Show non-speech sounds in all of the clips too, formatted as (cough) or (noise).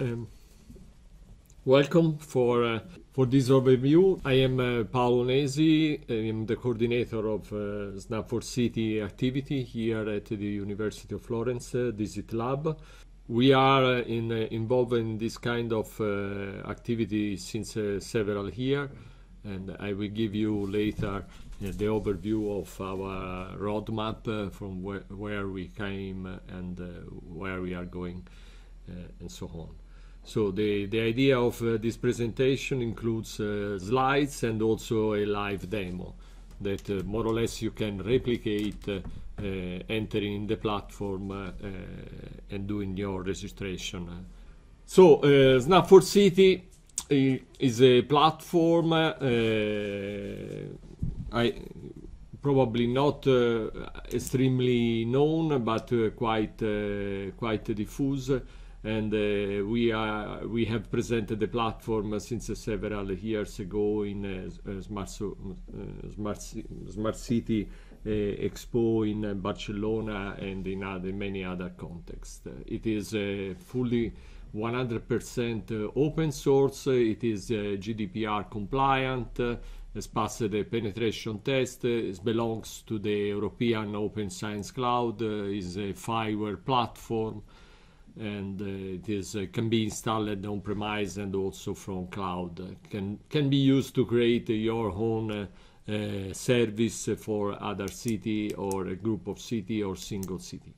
Um, welcome for uh, for this overview. I am uh, Paolo Nesi. I am the coordinator of uh, Snap 4 City activity here at the University of Florence uh, Digit Lab. We are uh, in, uh, involved in this kind of uh, activity since several years, and I will give you later the overview of our roadmap from wh where we came and where we are going, and so on. So the, the idea of uh, this presentation includes uh, slides and also a live demo that uh, more or less you can replicate uh, uh, entering in the platform uh, and doing your registration. So Snap 4 City is a platform I probably not extremely known but quite quite diffuse and uh, we are we have presented the platform since several years ago in uh, uh, smart uh, smart smart city expo in Barcelona and in other, many other contexts. It is fully 100% open source. It is GDPR compliant has passed the penetration test, uh, it belongs to the European Open Science Cloud, uh, is a fireware platform, and uh, it is uh, can be installed on premise and also from cloud. Can can be used to create your own uh, service for other city or a group of city or single city.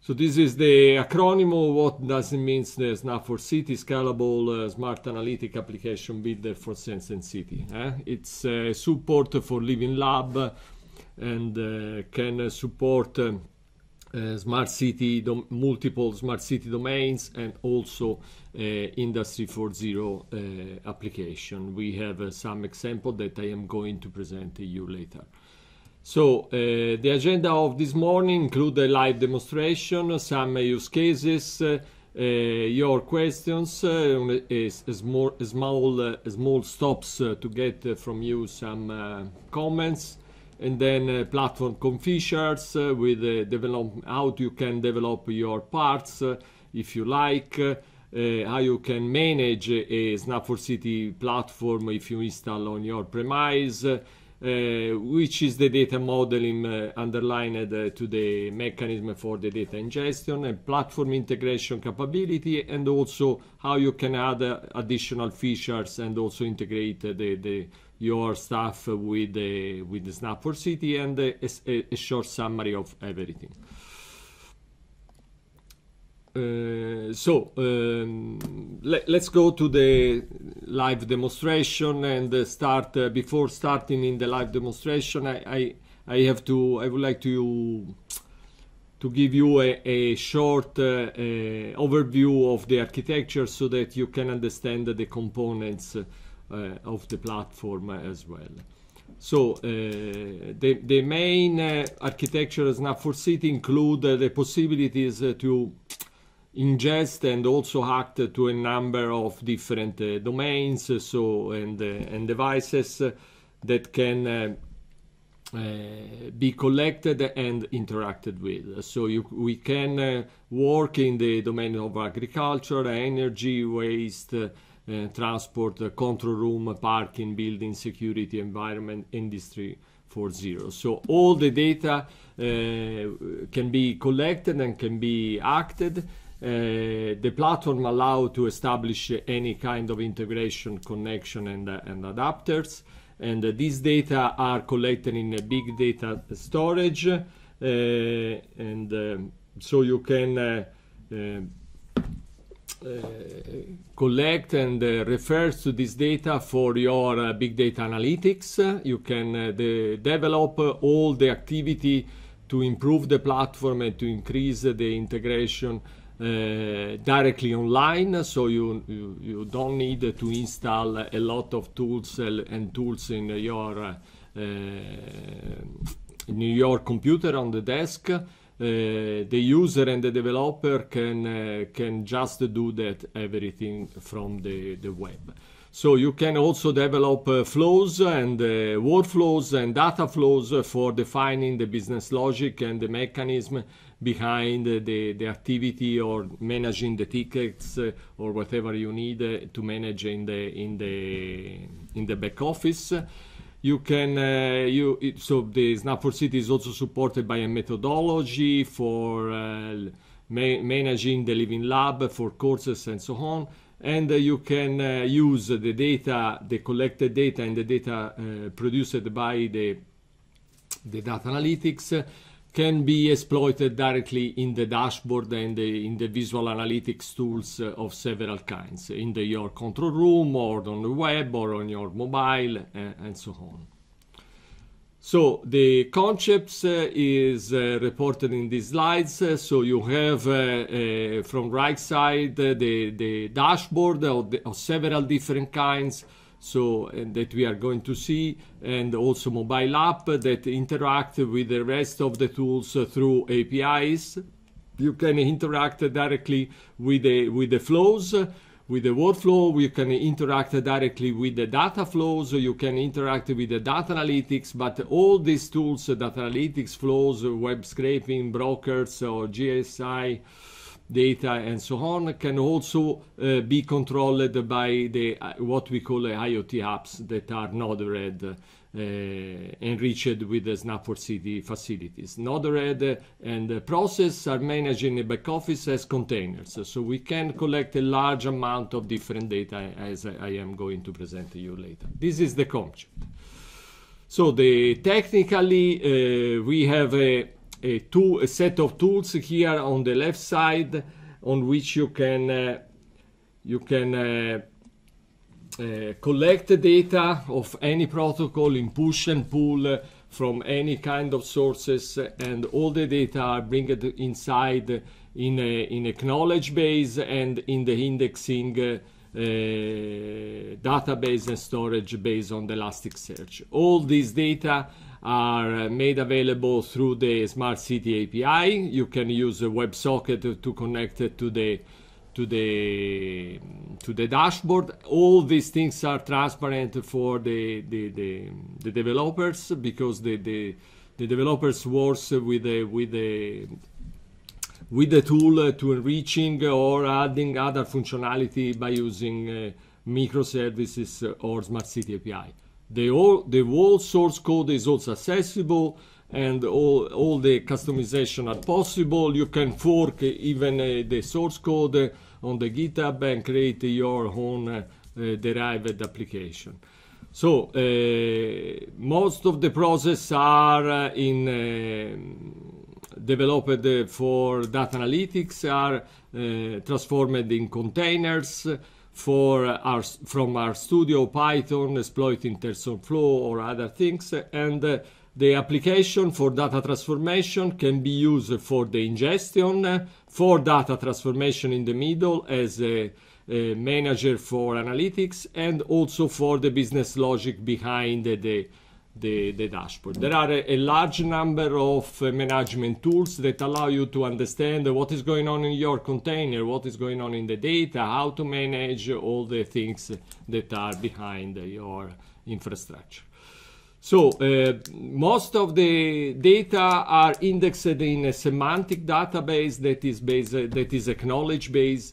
So this is the acronym of what does it mean the SNAP for City Scalable uh, Smart Analytic Application Builder for Sense and City. Eh? It's uh, support for Living Lab and uh, can support um, uh, smart city, multiple smart city domains, and also uh, Industry 4.0 uh, application. We have some example that I am going to present to you later. So uh, the agenda of this morning include a live demonstration, some use cases, uh, uh, your questions, small, small stops to get from you some comments, and then uh, platform configures uh, with uh, develop how you can develop your parts uh, if you like uh, uh, how you can manage a snap for city platform if you install on your premise which is the data modeling underlined to the mechanism for the data ingestion and platform integration capability and also how you can add additional features and also integrate the, the your stuff with the with the snap for city and a, a, a short summary of everything. Uh, so um, let, us go to the live demonstration and start uh, before starting in the live demonstration I, I, I have to I would like to to give you a, a short uh, uh overview of the architecture so that you can understand the components uh, Eh, of the platform as well. So uh, the, the main uh, architecture as now for include uh, the possibilities to ingest and also act to a number of different domains so and, and devices that can be collected and interacted with. So you, we can work in the domain of agriculture, energy, waste, Eh, transport, eh, control room, parking, building, security, environment, industry 4.0. So all the data eh, can be collected and can be acted. Uh, the platform allow to establish any kind of integration, connection, and, uh, and adapters. And uh, these data are collected in a big data storage, and so you can uh, collect and uh, refers to this data for your uh, big data analytics. You can de develop all the activity to improve the platform and to increase the integration uh, directly online so you, you, you don't need to install a lot of tools and tools in your uh, in your computer on the desk Eh, the user and the developer can eh, can just do that everything from the, the web. So you can also develop uh, flows and uh, workflows and data flows for defining the business logic and the mechanism behind the, the activity or managing the tickets or whatever you need to manage in the in the in the back office you can uh, you it, so the snap for city is also supported by a methodology for uh, ma- managing the living lab for courses and so on and uh, you can uh, use the data the collected data and the data uh, produced by the the data analytics can be exploited directly in the dashboard and the, in the visual analytics tools uh, of several kinds, in the, your control room or on the web or on your mobile and, uh, and so on. So the concepts uh, is uh, reported in these slides. Uh, so you have uh, from right side the, the dashboard of, the, of several different kinds so that we are going to see, and also mobile app that interact with the rest of the tools through APIs. You can interact directly with the, with the flows with the workflow, you can interact directly with the data flows, you can interact with the data analytics, but all these tools, data analytics flows, web scraping, brokers, or GSI, data and so on can also uh, be controlled by the uh, what we call IoT apps that are Node-RED uh, enriched with the snap 4 cd facilities. Node-RED uh, and the process are managed in the back office as containers, so we can collect a large amount of different data as I am going to present to you later. This is the concept. So the technically uh, we have a a, tool, a set of tools here on the left side on which you can uh, you can uh, uh, collect the data of any protocol in push and pull uh, from any kind of sources uh, and all the data are it inside uh, in a, in a knowledge base and in the indexing database and storage based on the Elasticsearch. All this data are made available through the Smart City API. You can use a WebSocket to connect it to the to the to the dashboard. All these things are transparent for the the, the, the developers because the, the the developers works with the with the with the tool to enriching or adding other functionality by using uh, microservices or Smart City API the all the whole source code is also accessible and all all the customization are possible you can fork even uh, the source code on the github and create your own uh, derived application so uh, most of the process are uh, in uh, developed for data analytics are transformed in containers for uh, our, from our studio Python, exploiting TensorFlow or other things. And uh, the application for data transformation can be used for the ingestion, uh, for data transformation in the middle as a, a manager for analytics, and also for the business logic behind the, the the, the dashboard. There are a, a large number of uh, management tools that allow you to understand what is going on in your container, what is going on in the data, how to manage all the things that are behind your infrastructure. So uh, most of the data are indexed in a semantic database that is based, that is a knowledge base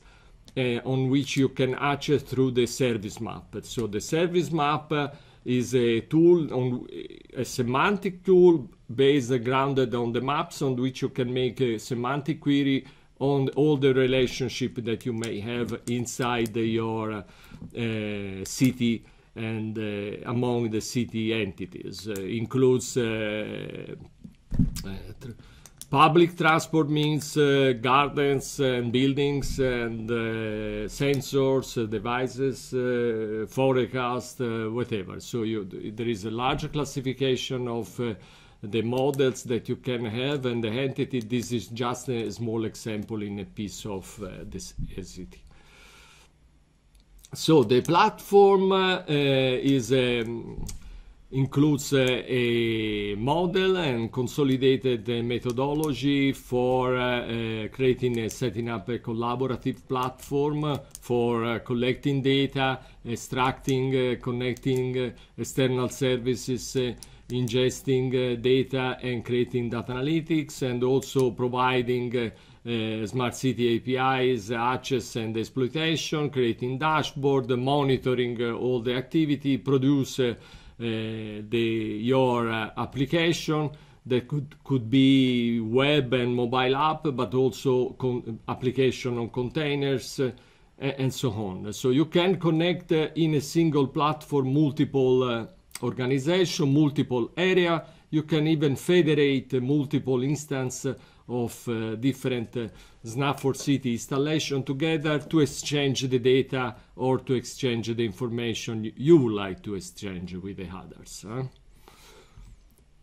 uh, on which you can access through the service map. So the service map uh, is a tool on a semantic tool based uh, grounded on the maps on which you can make a semantic query on all the relationship that you may have inside your uh, city and uh, among the city entities uh, includes uh, uh, Public transport means uh, gardens and buildings and uh, sensors, uh, devices, uh, forecast, uh, whatever. So you, there is a large classification of uh, the models that you can have and the entity. This is just a small example in a piece of this entity. So the platform is a um, includes uh, a model and consolidated uh, methodology for uh, creating and setting up a collaborative platform for collecting data, extracting, connecting external services, ingesting data and creating data analytics and also providing uh, smart city APIs, access and exploitation, creating dashboard, monitoring uh, all the activity, produce uh, Eh, the, your eh, application that could, could be web and mobile app, but also application on containers uh, and so on. So you can connect uh, in a single platform multiple uh, organization, multiple area. You can even federate multiple instance of uh, different uh, snap city installation together to exchange the data or to exchange the information you would like to exchange with the others. Huh?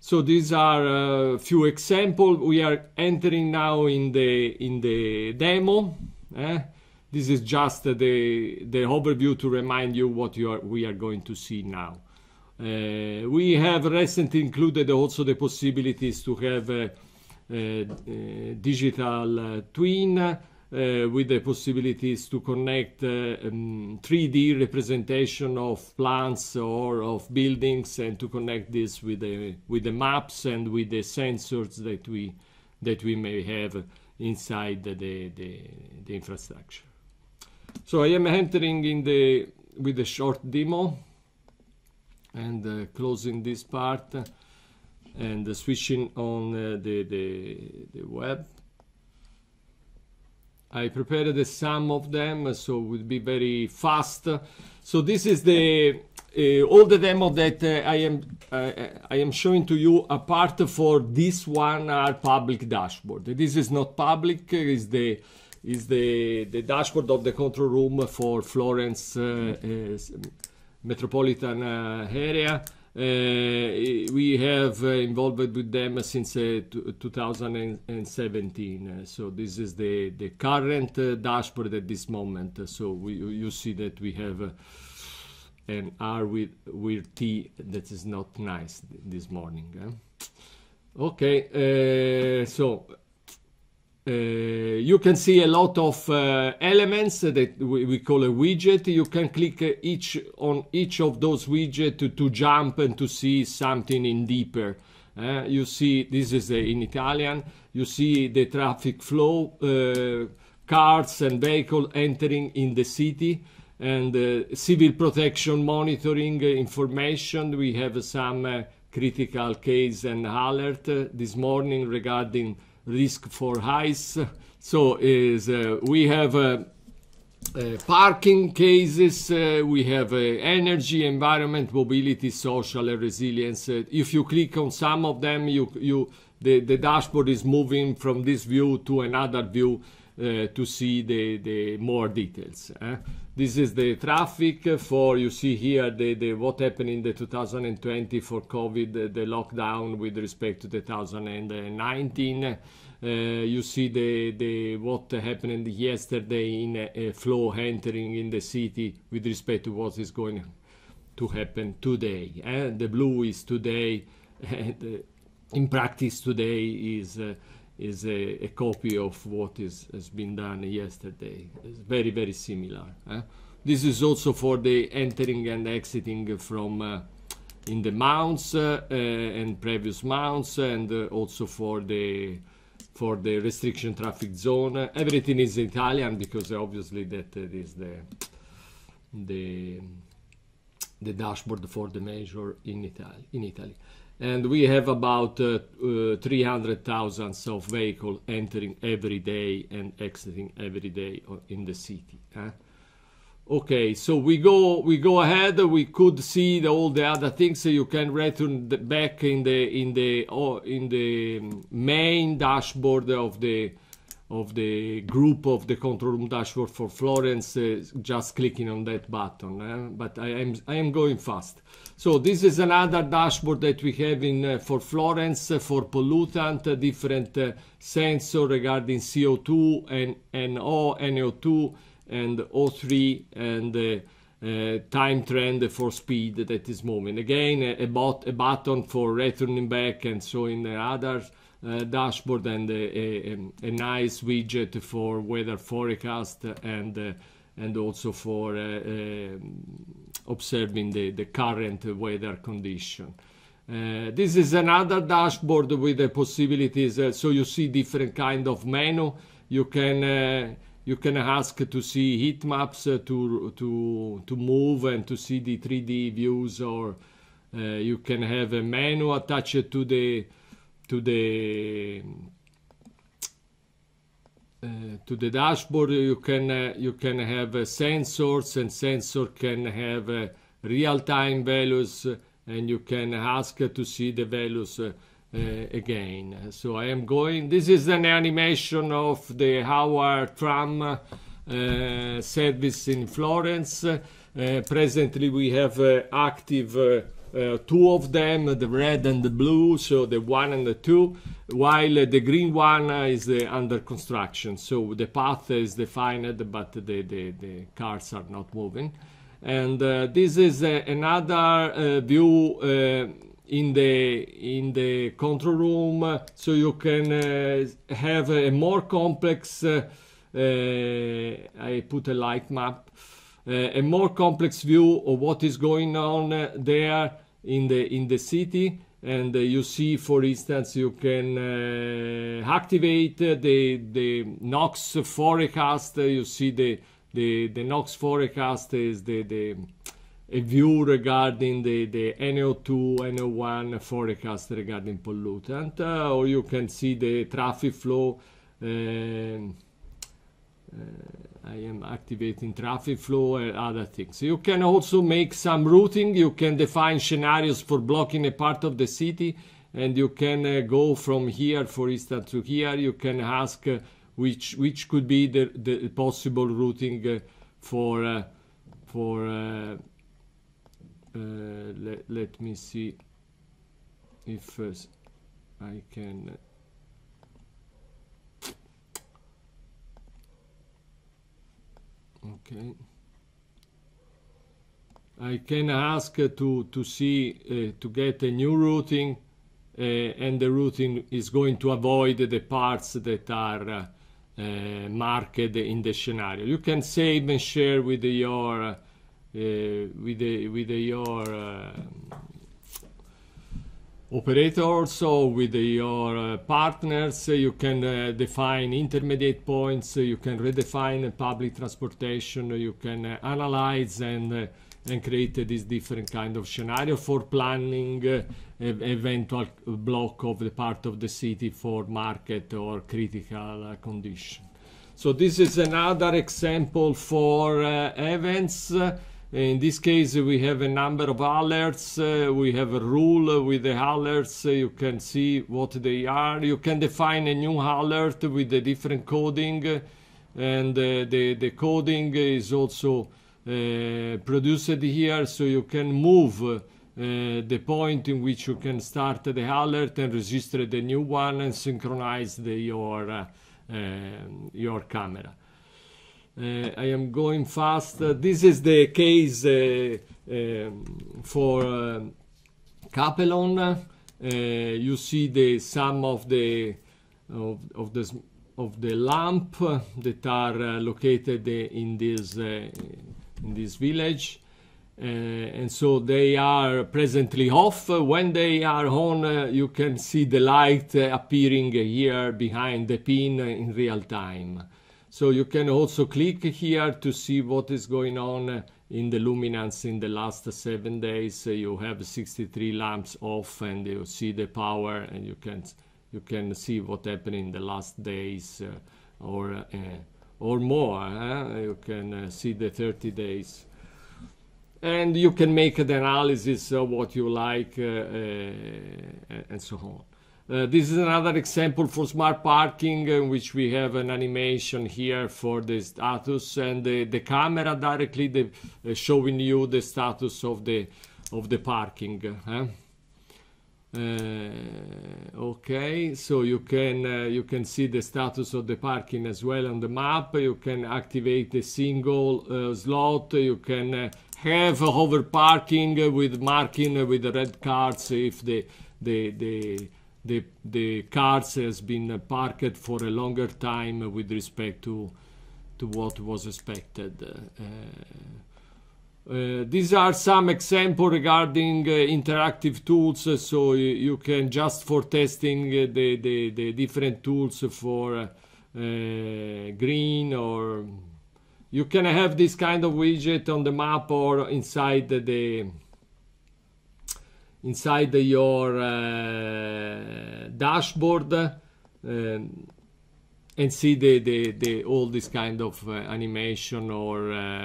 So these are a uh, few examples. We are entering now in the in the demo. Eh? This is just the the overview to remind you what you are, we are going to see now. Uh, we have recently included also the possibilities to have uh, Eh, eh, digital twin eh, with the possibilities to connect um, 3D representation of plants or of buildings and to connect this with the, with the maps and with the sensors that we, that we may have inside the, the, the infrastructure. So I am entering in the, with a short demo and uh, closing this part and the switching on uh, the, the, the web. I prepared the sum of them, so it would be very fast. So this is the uh, all the demo that uh, I am uh, I am showing to you apart for this one our public dashboard. This is not public. is the is the the dashboard of the control room for Florence uh, uh, metropolitan area. Uh, we have uh, involved with them since uh, 2017. So this is the, the current dashboard at this moment. So we, you see that we have an R with, with T that is not nice this morning. Eh? Okay, uh, so uh, you can see a lot of uh, elements that we, we, call a widget. You can click uh, each on each of those widgets to, to, jump and to see something in deeper. Uh, you see, this is uh, in Italian, you see the traffic flow, uh, cars and vehicle entering in the city and civil protection monitoring information. We have some critical case and alert this morning regarding risk for heights. So is uh, we have uh, uh, parking cases, we have energy, environment, mobility, social, and resilience. if you click on some of them, you you the, the dashboard is moving from this view to another view uh, to see the, the more details. Eh? This is the traffic for, you see here, the, the what happened in the 2020 for COVID, the, the lockdown with respect to 2019. Uh, you see the, the what happened yesterday in a, a flow entering in the city with respect to what is going to happen today. And eh? the blue is today, (laughs) and, uh, in practice today is uh, is a, a copy of what is, has been done yesterday. It's very, very similar. Eh? This is also for the entering and exiting from uh, in the mounts uh, uh and previous mounts and uh, also for the for the restriction traffic zone. Everything is Italian because obviously that uh, is the the the dashboard for the measure in Italy in Italy and we have about uh, uh, 300,000 of vehicle entering every day and exiting every day uh, in the city. Huh? Okay, so we go we go ahead. We could see the, all the other things. So you can return the, back in the in the oh, in the main dashboard of the of the group of the control room dashboard for Florence. Uh, just clicking on that button. But I am I am going fast. So this is another dashboard that we have in uh, for Florence uh, for pollutant, uh, different uh, sensor regarding CO2 and NO, NO2 and O3 and uh, uh, time trend for speed that is moving. Again, a, bot, a button for returning back and so in the other dashboard and a, a, nice widget for weather forecast and and also for um, observing the, the current weather condition. Uh, this is another dashboard with the possibilities. Uh, so you see different kind of menu. You can uh, you can ask to see heat maps uh, to to to move and to see the 3D views, or uh, you can have a menu attached to the to the uh, to the dashboard you can uh, you can have uh, sensors and sensor can have real-time values and you can ask to see the values again so i am going this is an animation of the our tram service in florence presently we have active uh, two of them, the red and the blue, so the one and the two, while uh, the green one uh, is under construction. So the path is defined, but the, the, the cars are not moving. And uh, this is uh, another uh, view in the in the control room, so you can have a more complex. I put a light map. Uh, a more complex view of what is going on uh, there in the in the city and uh, you see for instance you can activate the the nox forecast you see the the the nox forecast is the the a view regarding the, the NO2, NO1 forecast regarding pollutant, uh, or you can see the traffic flow uh, uh, I am activating traffic flow and other things. You can also make some routing. You can define scenarios for blocking a part of the city and you can uh, go from here, for instance, to here. You can ask uh, which, which could be the, the possible routing uh, for, uh, for uh, uh, le let me see if I can Okay. I can ask uh, to, to see, uh, to get a new routing uh, and the routing is going to avoid the parts that are uh, uh marked in the scenario. You can save and share with your, uh, with, the, with the, your operate also with your uh, partners. Uh, you can uh, define intermediate points. You can redefine public transportation. You can analyze and and create this different kind of scenario for planning eventual block of the part of the city for market or critical condition. So this is another example for events in this case, we have a number of alerts. Uh, we have a rule with the alerts. Uh, you can see what they are. You can define a new alert with a different coding. Uh, and uh, the, the coding is also uh, produced here. So you can move uh, the point in which you can start the alert and register the new one and synchronize the, your, um, your camera. Uh, I am going fast. Uh, this is the case uh, um, for um, Capelon. you see the sum of the of, of the of the lamp that are located in this in this village. Uh, and so they are presently off. When they are on, uh, you can see the light uh, appearing here behind the pin in real time. So you can also click here to see what is going on in the luminance in the last seven days. You have 63 lamps off and you see the power and you can you can see what happened in the last days uh, or uh, or more. Huh? You can uh, see the 30 days. And you can make an analysis of what you like uh, uh, and so on. Uh, this is another example for smart parking uh, in which we have an animation here for the status and the, the camera directly the, uh, showing you the status of the of the parking. Uh, huh? Uh, okay, so you can you can see the status of the parking as well on the map. You can activate a single slot. You can have hover parking with marking with red cards if the the the the the cars has been parked for a longer time with respect to to what was expected. Uh, uh these are some examples regarding uh, interactive tools, uh, so you, can just for testing uh, the, the, the, different tools for uh, green or you can have this kind of widget on the map or inside the, the inside your uh, dashboard uh, and see the, the, the, all this kind of uh, animation or uh,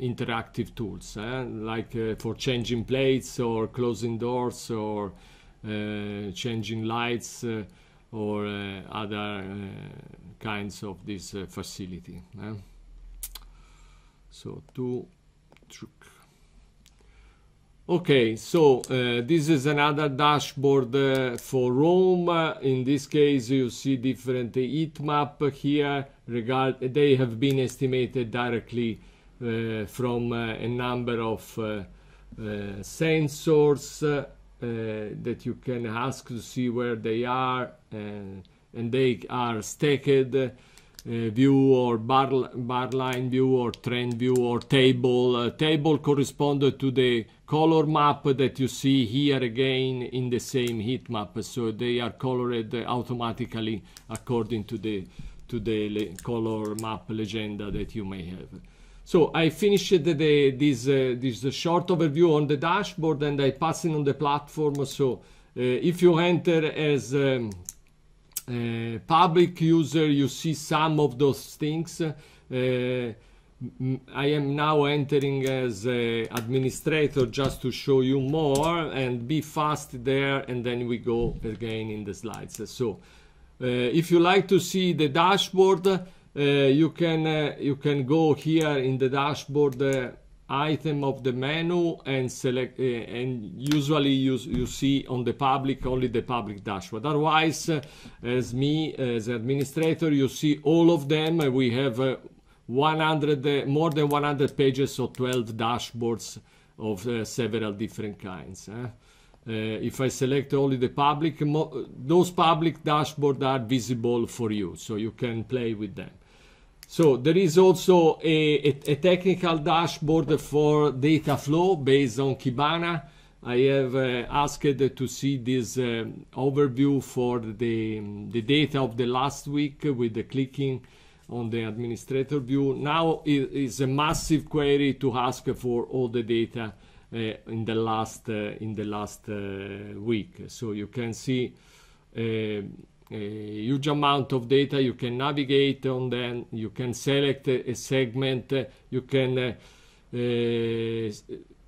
interactive tools eh? like uh, for changing plates or closing doors or uh, changing lights or other kinds of this facility eh? so to Okay, so uh, this is another dashboard uh, for Rome. Uh, in this case, you see different heat map here. Regard they have been estimated directly uh, from uh, a number of uh, sensors that you can ask to see where they are, and, and they are stacked. Uh, view or bar, bar line view or trend view or table. Uh, table corresponded to the color map that you see here again in the same heat map. So they are colored automatically according to the, to the color map legend that you may have. So I finished the, the, this, uh, this short overview on the dashboard and I pass it on the platform. So uh, if you enter as um, uh, public user, you see some of those things. Uh, I am now entering as administrator just to show you more and be fast there and then we go again in the slides. So uh, if you like to see the dashboard, you can you can go here in the dashboard item of the menu and select uh, and usually you, you see on the public only the public dashboard otherwise uh, as me as administrator you see all of them we have uh, eh, 100 more than 100 pages or 12 dashboards of several different kinds eh? if I select only the public, those public dashboards are visible for you, so you can play with them. So there is also a, a, a, technical dashboard for data flow based on Kibana. I have uh, asked to see this um, overview for the, the data of the last week with the clicking on the administrator view. Now it is a massive query to ask for all the data uh, in the last, uh, in the last uh, week. So you can see uh, a huge amount of data you can navigate on them you can select a segment you can uh, uh,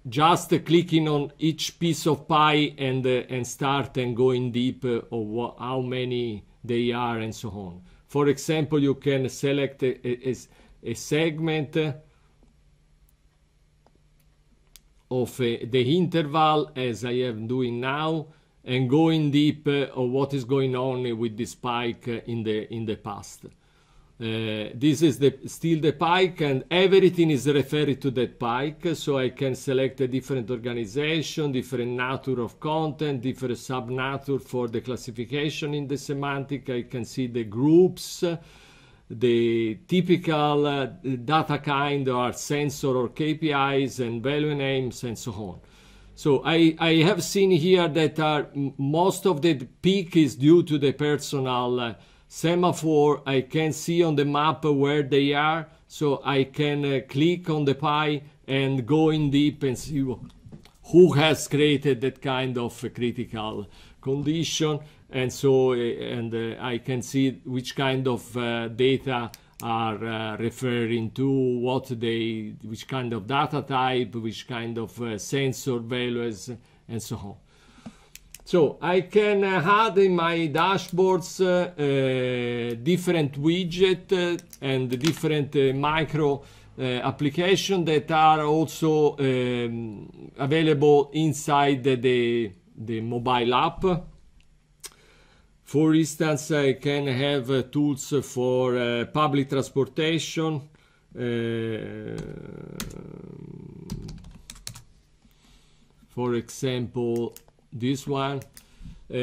just clicking on each piece of pie and uh, and start and going deep of what, how many they are and so on for example you can select a, a, a segment of uh, the interval as I am doing now and going deep uh, of what is going on with the spike uh, in the in the past. Uh, this is the, still the pike and everything is referred to that pike so I can select a different organization, different nature of content, different subnature for the classification in the semantic. I can see the groups, the typical uh, data kind or sensor or KPIs and value names and so on. So I, I have seen here that uh, most of the peak is due to the personal uh, semaphore. I can see on the map where they are. So I can uh, click on the pie and go in deep and see who has created that kind of critical condition. And so, eh, and uh, I can see which kind of uh, data are uh, referring to, what they, which kind of data type, which kind of uh, sensor values, and so on. So I can uh, add in my dashboards uh, uh different widget uh, and different micro application that are also um, available inside the, the mobile app. For instance, I can have uh, tools for uh, public transportation, uh, for example, this one. Uh,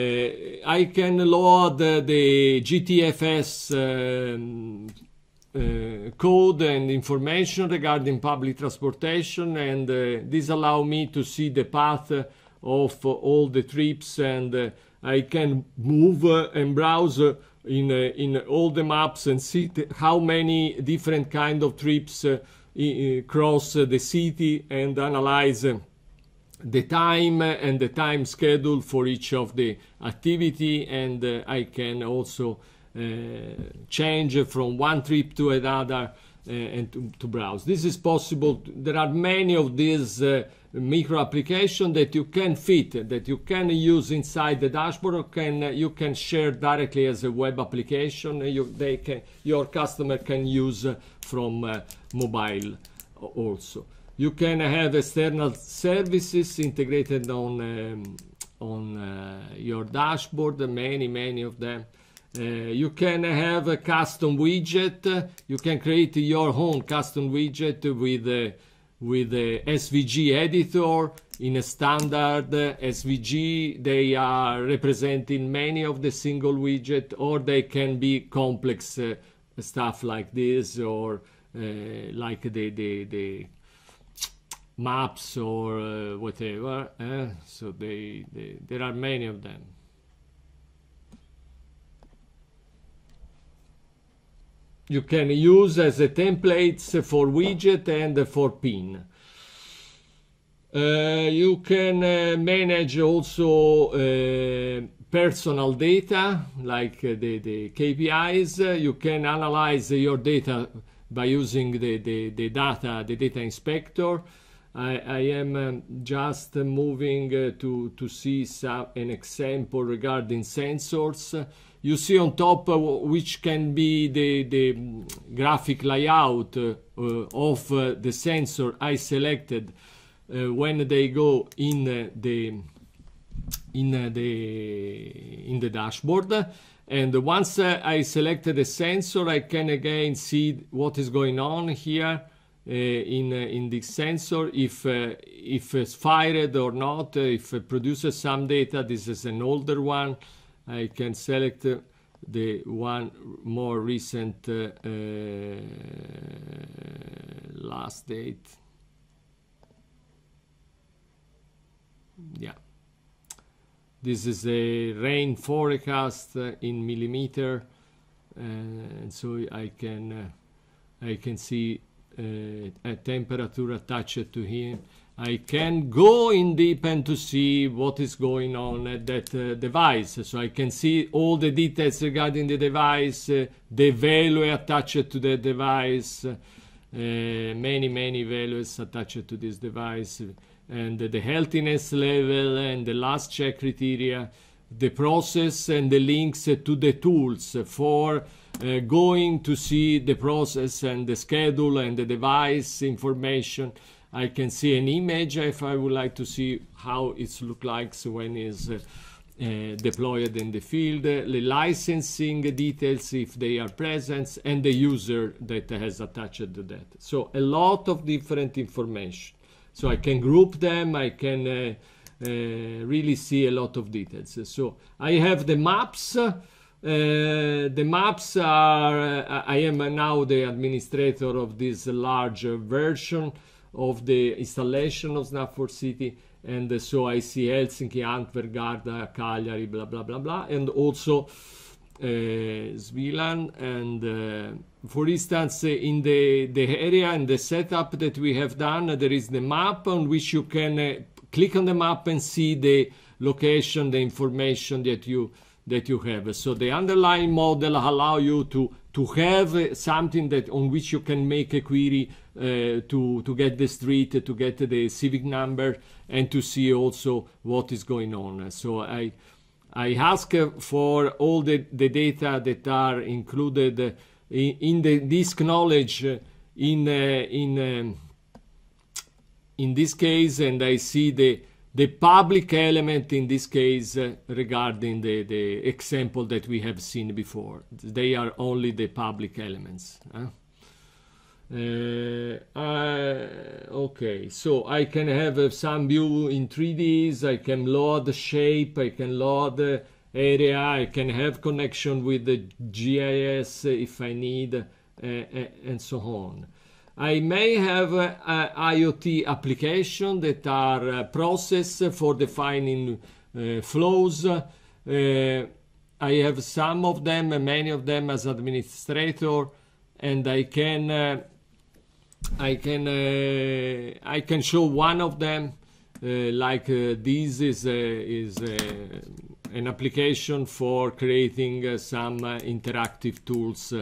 I can load uh, the GTFS um, uh, code and information regarding public transportation and this allow me to see the path of all the trips and I can move uh, and browse uh, in, uh, in all the maps and see how many different kind of trips cross the city and analyze the time and the time schedule for each of the activity and I can also change from one trip to another uh, and to, to, browse. This is possible. There are many of these uh, micro applications that you can fit, that you can use inside the dashboard or can uh, you can share directly as a web application. You, they can, your customer can use from mobile also. You can have external services integrated on um, on uh, your dashboard, many, many of them. Uh, you can have a custom widget. You can create your own custom widget with with the SVG editor in a standard SVG they are representing many of the single widget or they can be complex uh, stuff like this or uh, like the, the, the maps or uh, whatever uh, so they, they there are many of them you can use as a templates for widget and for pin. Uh, you can uh, manage also uh, personal data like uh, the, the KPIs. you can analyze your data by using the, the, the data, the data inspector. I, I am um, just moving uh, to, to see some, an example regarding sensors you see on top uh, which can be the, the graphic layout uh, of uh, the sensor I selected uh, when they go in uh, the in the in the dashboard and once I selected the sensor I can again see what is going on here uh, in uh, in the sensor if uh, if it's fired or not if it produces some data this is an older one I can select the one more recent uh, uh, last date. Yeah. This is a rain forecast uh, in millimeter. and so I can I can see a temperature attached to him I can go in deep and to see what is going on at that uh, device. So I can see all the details regarding the device, uh, the value attached to the device, uh, many, many values attached to this device, and the healthiness level and the last check criteria, the process and the links to the tools for uh, going to see the process and the schedule and the device information I can see an image if I would like to see how it looks like when it's uh, uh, deployed in the field, the licensing details if they are present, and the user that has attached to that. So a lot of different information. So I can group them, I can uh, uh, really see a lot of details. So I have the maps, uh, the maps are, uh, I am now the administrator of this larger version of the installation of Snap for City. And so I see Helsinki, Antwerp, Garda, Cagliari, blah, blah, blah, blah. And also uh, Svilan and uh, for instance uh, in the the area and the setup that we have done uh, there is the map on which you can uh, click on the map and see the location the information that you that you have so the underlying model allow you to to have uh, something that on which you can make a query uh, to, to get the street, uh, to get the civic number, and to see also what is going on. So I, I ask uh, for all the, the data that are included in, in the, this knowledge in, uh, in, um, in this case, and I see the, the public element in this case uh, regarding the, the example that we have seen before. They are only the public elements. Huh? Uh, uh okay, so I can have uh, some view in 3Ds, I can load shape, I can load area, I can have connection with the GIS if I need, uh, uh and so on. I may have uh, IoT application that are uh, process for defining uh, flows. Uh, I have some of them, many of them as administrator, and I can uh, I can I can show one of them. like this is is an application for creating some interactive tools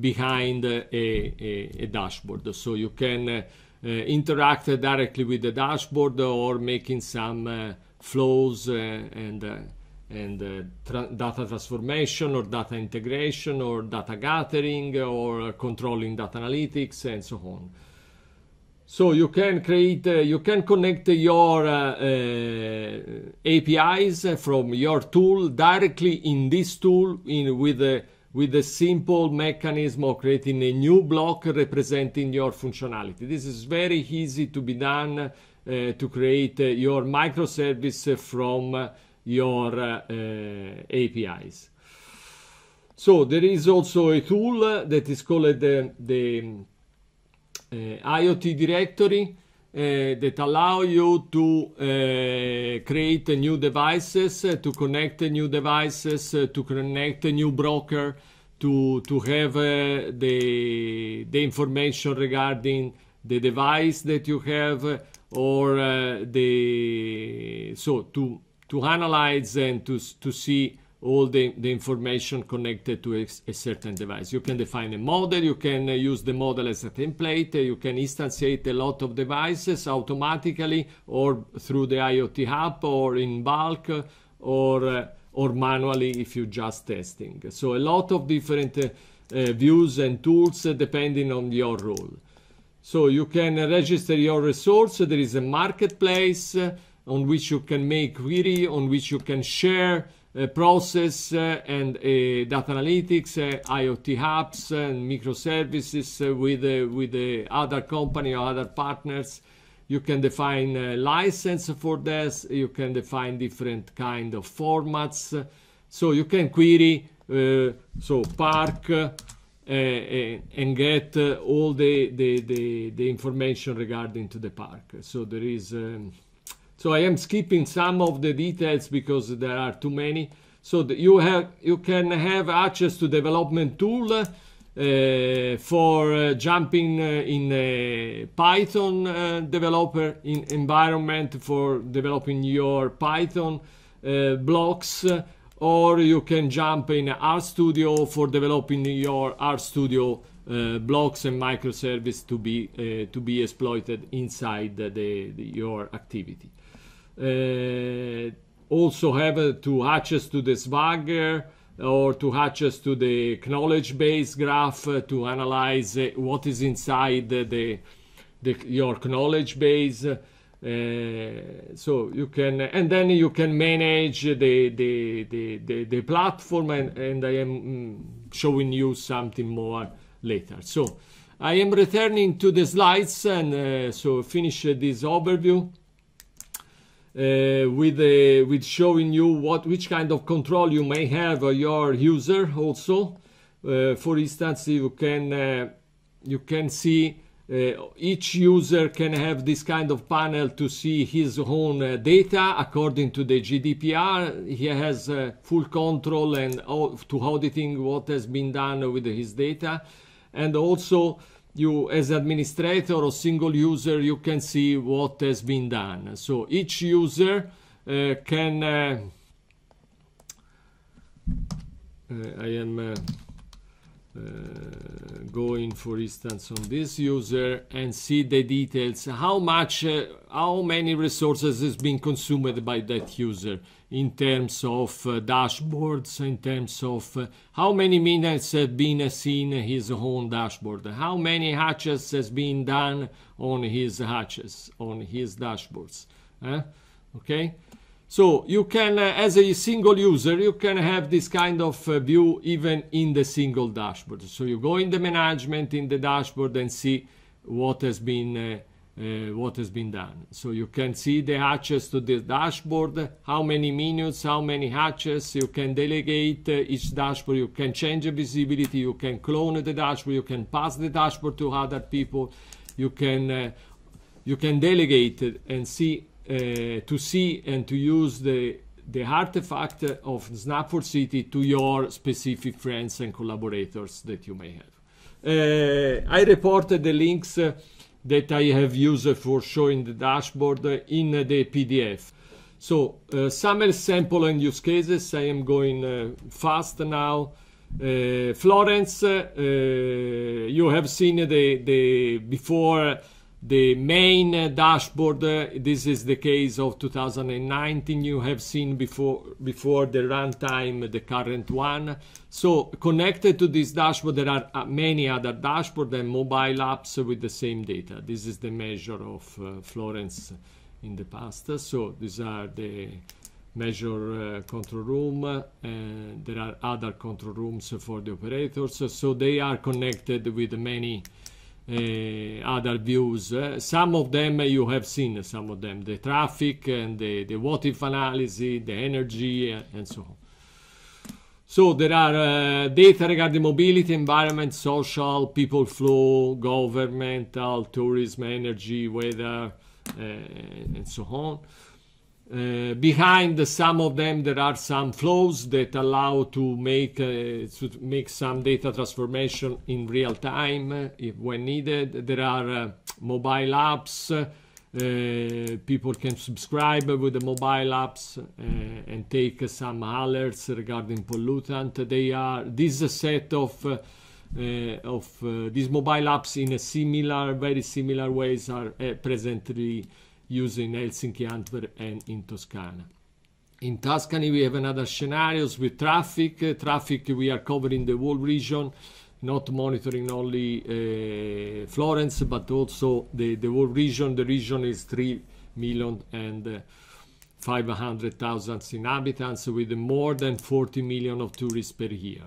behind a, a, a dashboard. So you can uh, interact directly with the dashboard or making some uh, flows uh, and and uh, tra data transformation or data integration or data gathering or controlling data analytics and so on. So you can create, uh, you can connect your uh, APIs from your tool directly in this tool in with the with a simple mechanism of creating a new block representing your functionality. This is very easy to be done uh, to create uh, your microservice from uh, your uh, uh, APIs. So there is also a tool that is called the, the um, IoT directory Eh, that allow you to eh, create new devices, eh, to connect new devices, to connect a new broker, to, to have the, the information regarding the device that you have or uh, the so to to analyze and to to see all the, the information connected to a, a, certain device. You can define a model, you can uh, use the model as a template, uh, you can instantiate a lot of devices automatically or through the IoT hub or in bulk uh, or, or manually if you're just testing. So a lot of different uh, uh, views and tools uh, depending on your role. So you can register your resource. There is a marketplace on which you can make query, on which you can share uh, process uh, and uh, data analytics, IoT hubs and microservices with, with other company or other partners. You can define a license for this. You can define different kind of formats. So you can query, so Park, and get all the, the, the, the, information regarding to the park. So there is... Um, so I am skipping some of the details because there are too many. So you have you can have access to development tool uh, for uh, jumping uh, in Python uh, developer in environment for developing your Python uh, blocks uh, or you can jump in RStudio for developing your RStudio uh, blocks and microservice to be uh, to be exploited inside the, the, your activity. Uh, also have uh, to access to the Swagger uh, or to access to the knowledge base graph to analyze what is inside the, the your knowledge base. Uh, so you can and then you can manage the the the, the, the platform and, and i am mm, showing you something more later so i am returning to the slides and uh, so finish this overview uh, with uh, with showing you what which kind of control you may have uh, your user also uh, for instance you can uh, you can see uh, each user can have this kind of panel to see his own data according to the GDPR. He has full control and to auditing what has been done with his data, and also you as administrator or single user, you can see what has been done. So each user uh, can, uh, uh I am uh, uh, going for instance on this user and see the details, how much, how many resources is being consumed by that user in terms of uh, dashboards, in terms of uh, how many minutes have been seen his own dashboard, how many hatches has been done on his hatches, on his dashboards. Eh? Okay? So you can, uh, as a single user, you can have this kind of uh, view even in the single dashboard. So you go in the management, in the dashboard and see what has been uh, uh, what has been done. So you can see the hatches to the dashboard, how many minutes, how many hatches, you can delegate uh, each dashboard, you can change the visibility, you can clone the dashboard, you can pass the dashboard to other people, you can, uh, you can delegate and see, uh, to see and to use the the artifact of Snap for City to your specific friends and collaborators that you may have. Uh, I reported the links that I have used for showing the dashboard in the PDF. So uh, summer sample and use cases, I am going uh, fast now. Uh, Florence, uh, you have seen the, the before the main uh, dashboard uh, this is the case of 2019 you have seen before before the runtime the current one so connected to this dashboard there are uh, many other dashboard and mobile apps with the same data this is the measure of uh, florence in the past so these are the measure uh, control room uh, there are other control rooms for the operators so they are connected with many Eh, other views. some of them you have seen, some of them, the traffic and the, the what if analysis, the energy, eh, and so on. So there are uh, data regarding mobility, environment, social, people flow, governmental, tourism, energy, weather, uh, and so on. Uh, behind some of them, there are some flows that allow to make uh, to make some data transformation in real time uh, if when needed. There are uh, mobile apps. Uh, people can subscribe with the mobile apps uh, and take some alerts regarding pollutant. They are this set of of these mobile apps in a similar, very similar ways are presently used in Helsinki, Antwerp, and in Toscana. In Tuscany, we have another scenarios with traffic. Uh, traffic, we are covering the whole region, not monitoring only uh, Florence, but also the, the whole region. The region is 3 million and uh, 500,000 inhabitants with more than 40 million of tourists per year.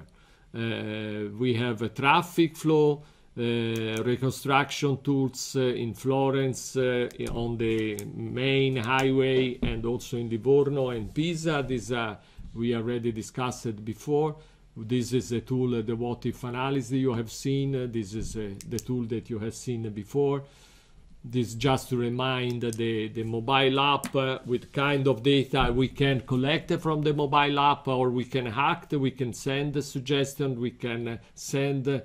Uh, we have a traffic flow uh, reconstruction tools uh, in Florence uh, on the main highway and also in Livorno and Pisa. This we already discussed it before. This is a tool, the what if analysis you have seen. This is the tool that you have seen before this just to remind the, the mobile app uh, with kind of data we can collect from the mobile app or we can hack, we can send a suggestion, we can send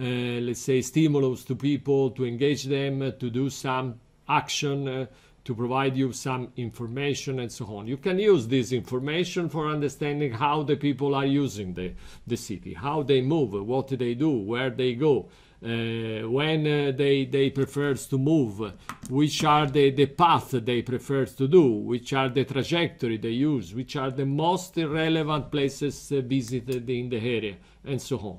Eh, let's say, stimulus to people to engage them, eh, to do some action, eh, to provide you some information and so on. You can use this information for understanding how the people are using the, the city, how they move, what they do, where they go, uh, when uh, they, they prefer to move, which are the, the path they prefer to do, which are the trajectory they use, which are the most relevant places uh, visited in the area, and so on.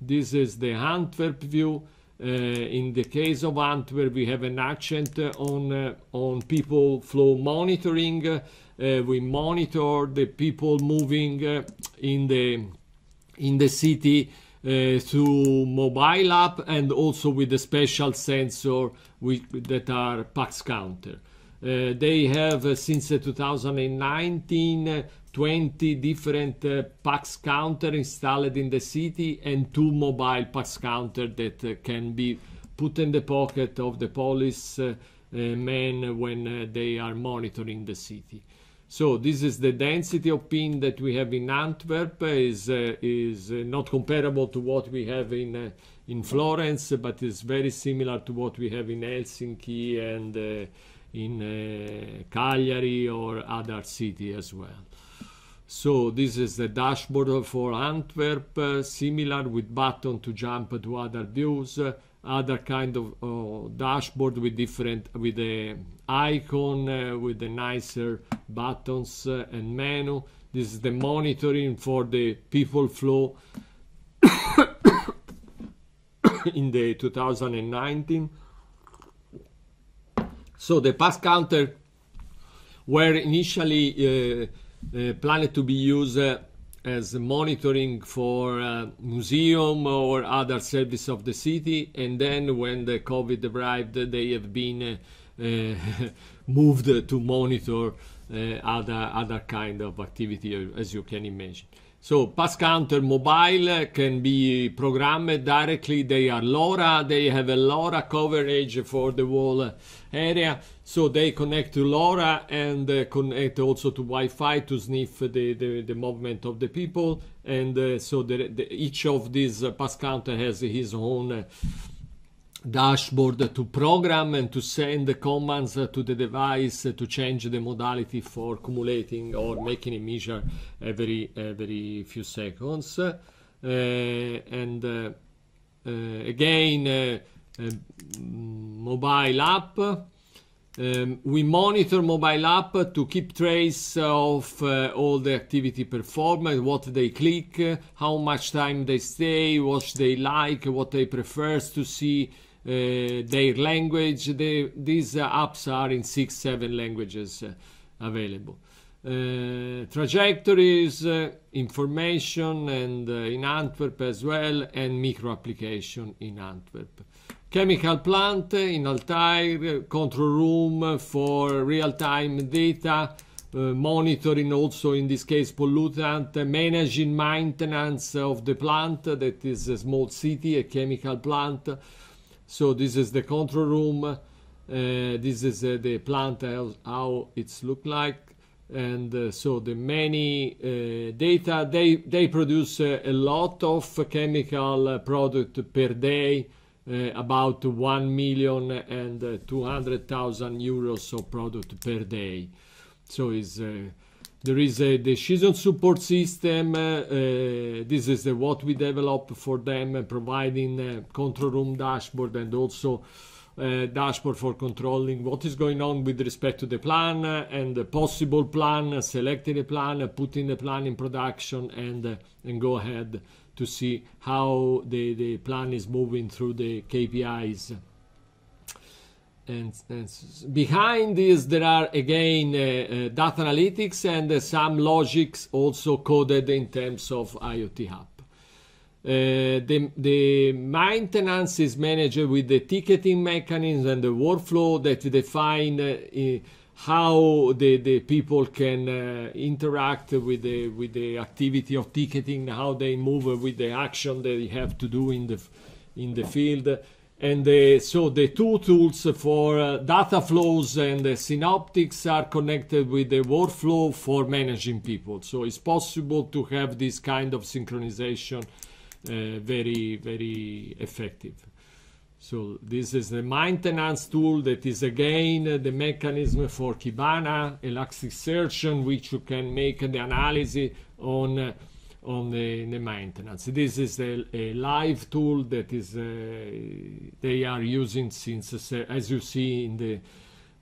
This is the Antwerp view. Uh, in the case of Antwerp, we have an accent on, uh, on people flow monitoring. Uh, we monitor the people moving uh, in, the, in the city uh, through mobile app and also with a special sensor with, that are PAX counter. Uh, they have, since 2019, 20 different uh, PAX counter installed in the city and two mobile PAX counter that uh, can be put in the pocket of the police uh, uh men when uh, they are monitoring the city. So this is the density of pin that we have in Antwerp is uh, is not comparable to what we have in in Florence, but is very similar to what we have in Helsinki and in Cagliari or other city as well. So this is the dashboard for Antwerp, uh, similar with button to jump to other views, uh, other kind of uh, dashboard with different, with the icon, uh, with the nicer buttons uh, and menu. This is the monitoring for the people flow (coughs) in the 2019. So the pass counter were initially uh, uh, Planned to be used uh, as monitoring for uh, museum or other service of the city and then when the covid arrived they have been uh, (laughs) moved to monitor other other kind of activity as you can imagine so pass counter mobile can be programmed directly. They are LoRa. They have a LoRa coverage for the whole area. So they connect to LoRa and uh, connect also to Wi-Fi to sniff the, the, the movement of the people. And uh, so the, the, each of these pass uh, counter has his own uh, dashboard to program and to send the commands to the device to change the modality for cumulating or making a measure every every few seconds uh, and uh, uh, again uh, uh, mobile app um, we monitor mobile app to keep trace of uh, all the activity performed, what they click, how much time they stay, what they like, what they prefer to see uh, their language. They, these uh, apps are in six, seven languages uh, available. Uh, trajectories, uh, information, and uh, in Antwerp as well, and micro application in Antwerp. Chemical plant in Altair, control room for real-time data, monitoring also in this case pollutant, managing maintenance of the plant, that is a small city, a chemical plant, so this is the control room. Uh, this is uh, the plant, uh, how, it's look like. And uh, so the many uh, data, they, they produce uh, a lot of chemical product per day, about 1 million and 200,000 euros of product per day. So it's there is a decision support system. Uh, uh, this is the, what we develop for them, uh, providing uh, control room dashboard and also dashboard for controlling what is going on with respect to the plan and the possible plan, selecting a plan, putting the plan in production, and and go ahead to see how the, the plan is moving through the KPIs and, and, behind this there are again uh, uh, data analytics and uh, some logics also coded in terms of IoT Hub. Uh, the, the, maintenance is managed with the ticketing mechanism and the workflow that define uh, how the, the people can uh, interact with the, with the activity of ticketing, how they move with the action they have to do in the, in the field. And uh, so the two tools for uh, data flows and uh, synoptics are connected with the workflow for managing people. So it's possible to have this kind of synchronization uh, very, very effective. So this is the maintenance tool that is again uh, the mechanism for Kibana, Elasticsearch, which you can make the analysis on uh, on the, the maintenance. This is a, a, live tool that is uh, they are using since, uh, as you see in the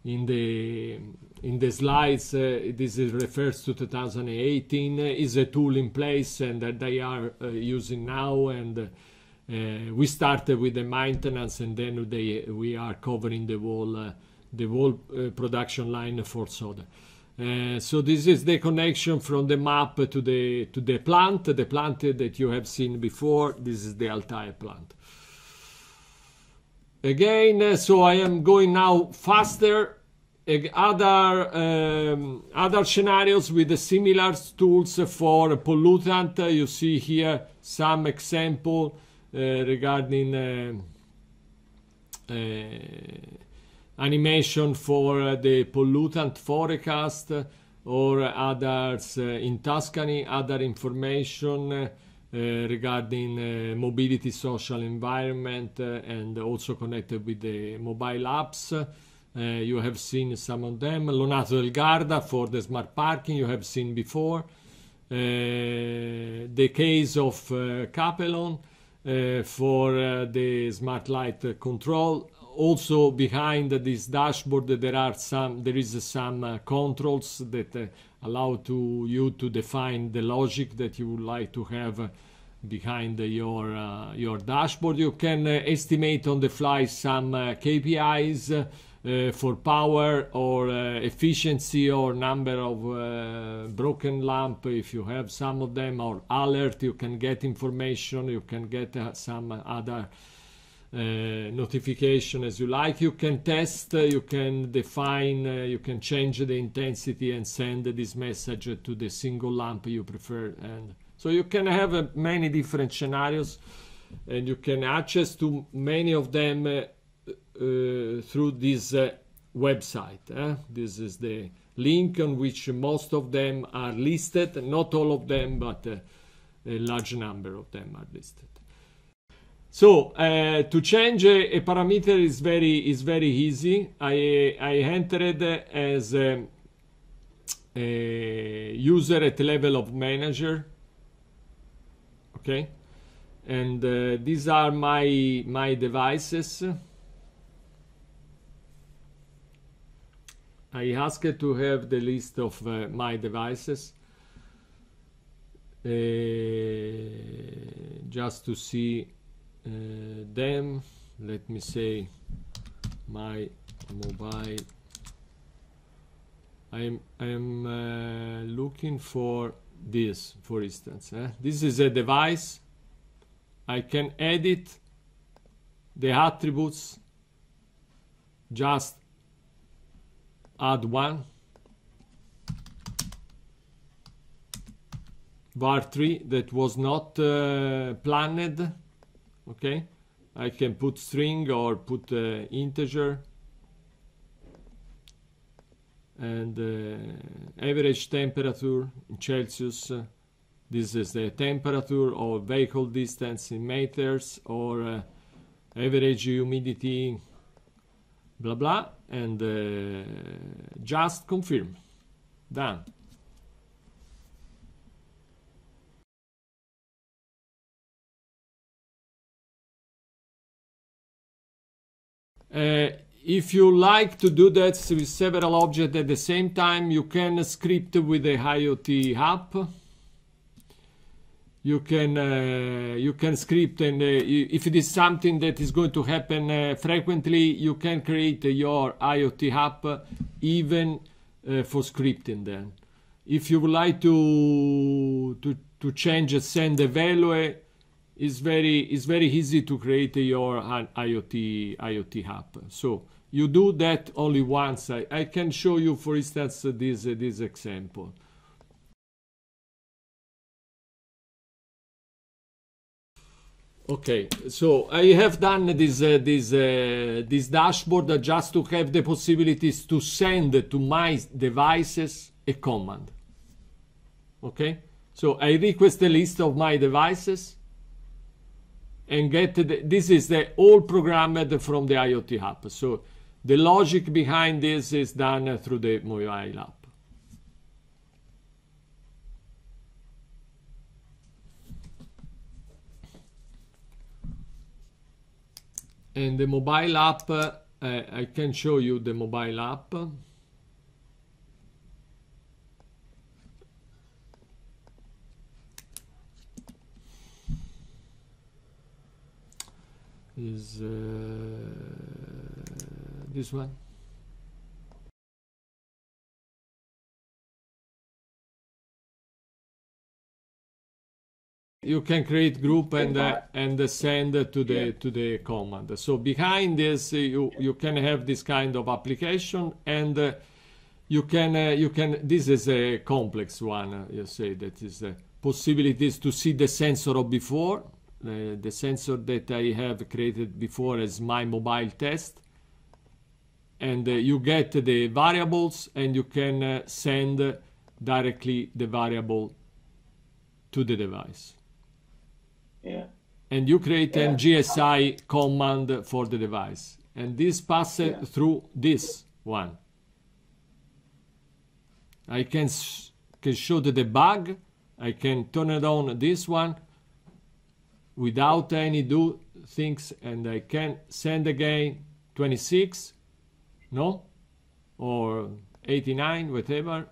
in the in the slides uh, this is, refers to 2018 uh, is a tool in place and that they are uh, using now and we started with the maintenance and then they we are covering the whole the whole production line for soda uh, so this is the connection from the map to the to the plant, the plant that you have seen before. This is the Altair plant. Again, uh, so I am going now faster. Other um, other scenarios with the similar tools for pollutant. Uh, you see here some example uh, regarding. Uh, uh animation for uh, the pollutant forecast uh, or others uh, in Tuscany, other information regarding mobility, social environment, and also connected with the mobile apps. you have seen some of them. Lonato del Garda for the smart parking, you have seen before. the case of Capelon for the smart light control, also behind this dashboard there are some there is some uh, controls that uh, allow to you to define the logic that you would like to have uh, behind your your dashboard you can estimate on the fly some KPIs for power or efficiency or number of broken lamp if you have some of them or alert you can get information you can get some other uh, notification as you like. You can test, uh, you can define, uh, you can change the intensity and send this message to the single lamp you prefer. And so you can have many different scenarios and you can access to many of them uh, uh, through this uh, website. Eh? This is the link on which most of them are listed, not all of them, but a large number of them are listed. So uh, to change a, a, parameter is very is very easy. I I entered as a, a user at level of manager. Okay, and uh, these are my my devices. I asked to have the list of uh, my devices. Uh, just to see uh, then let me say my mobile I'm I'm uh, looking for this for instance eh? this is a device I can edit the attributes just add one var 3 that was not uh, planned okay I can put string or put uh, integer and uh, average temperature in Celsius uh, this is the temperature or vehicle distance in meters or uh, average humidity blah blah and uh, just confirm done Uh, if you like to do that with several objects at the same time, you can script with the IoT app. You can uh, you can script, and uh, if it is something that is going to happen uh, frequently, you can create your IoT app uh, even uh, for scripting. Then, if you would like to to to change send the value it's very it's very easy to create your IoT IoT app. So you do that only once. I, I can show you, for instance, this this example. Okay, so I have done this uh, this uh, this dashboard just to have the possibilities to send to my devices a command. Okay, so I request a list of my devices and get the, this is the all programmed from the IoT app. So the logic behind this is done through the mobile app. And the mobile app, uh, I can show you the mobile app. is uh, this one you can create group and uh, and send to the yeah. to the command so behind this uh, you you can have this kind of application and uh, you can uh, you can this is a complex one uh, you say that is possibilities to see the sensor of before the sensor that I have created before as my mobile test and uh, you get the variables and you can uh, send directly the variable to the device. Yeah. And you create yeah. an GSI command for the device. And this passes yeah. through this one. I can, can show the debug. I can turn it on this one without any do things and I can send again 26, no? Or 89, whatever.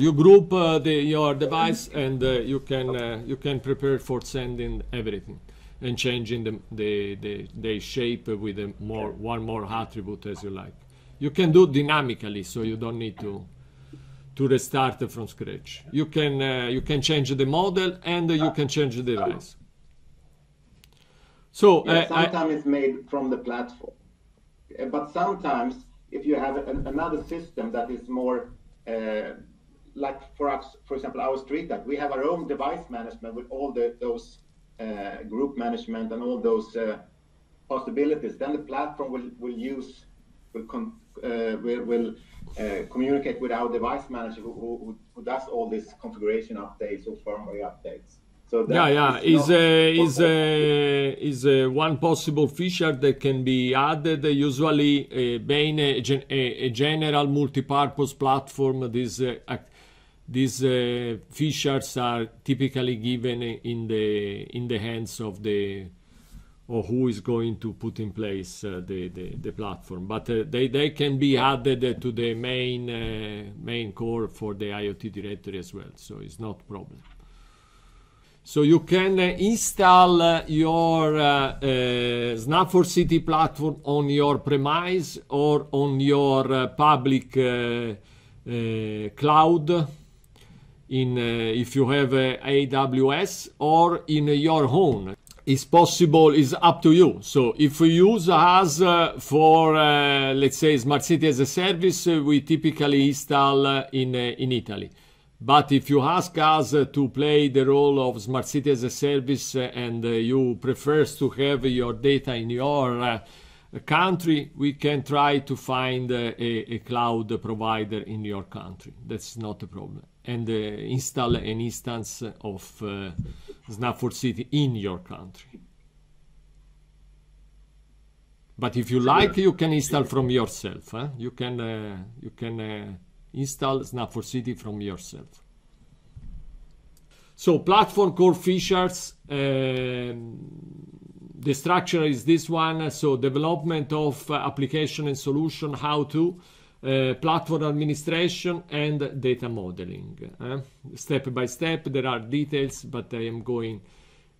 You group uh, the, your device and uh, you can uh, you can prepare for sending everything and changing the, the, the, the shape with a more one more attribute as you like. You can do dynamically, so you don't need to to restart from scratch. You can uh, you can change the model and uh, you can change the device. So yeah, uh, sometimes I, it's made from the platform, but sometimes if you have an, another system that is more like for us, for example, our street app, we have our own device management with all the, those uh, group management and all those uh, possibilities. Then the platform will, will use, will, con- uh, will, will uh, communicate with our device manager who, who, who, does all this configuration updates or firmware updates. So yeah, yeah, is is uh, is uh, one possible feature that can be added. Usually, being a, gen- a, a general multi-purpose platform, this act- these uh, fishers are typically given in the in the hands of the or who is going to put in place uh, the, the, the platform. But uh, they they can be added to the main uh, main core for the IoT directory as well. So it's not problem. So you can uh, install uh, your uh, uh, Snap for City platform on your premise or on your public cloud in uh, if you have uh, AWS or in your own. It's possible, it's up to you. So if we use us uh, for, uh, let's say, Smart City as a service, uh, we typically install uh, in, in Italy. But if you ask us to play the role of Smart City as a service and you prefer to have your data in your country, we can try to find a, a cloud provider in your country. That's not a problem and uh, install an instance of uh, Snapford City in your country. But if you like, you can install from yourself. Eh? You can uh, you can install Snapford City from yourself. So platform core features, um, the structure is this one. So development of application and solution, how to. Uh, platform administration and data modeling. Eh? Step by step, there are details, but I am going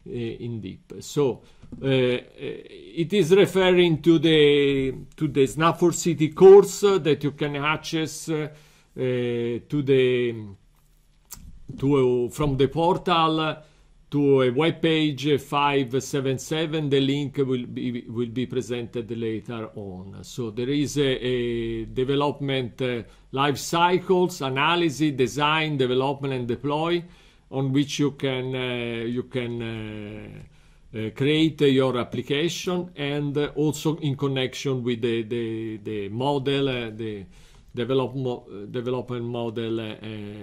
uh, in deep. So uh, it is referring to the to the Snap4 City course that you can access to the to from the portal to a web page 577 the link will be will be presented later on so there is a, a development uh, life cycles analysis design development and deploy on which you can uh, you can uh, uh create your application and uh, also in connection with the the, the model uh, the develop mo development model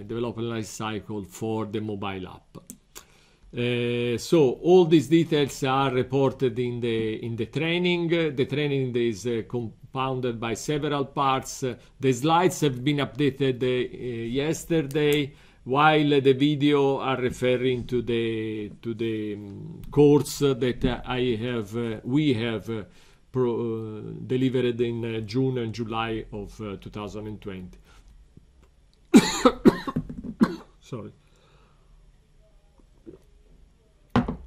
development life cycle for the mobile app Eh, so all these details are reported in the in the training. The training is uh, compounded by several parts. Uh, the slides have been updated eh, yesterday, while the video are referring to the to the um, course that I have we have pro, delivered in June and July of 2020. (coughs) Sorry.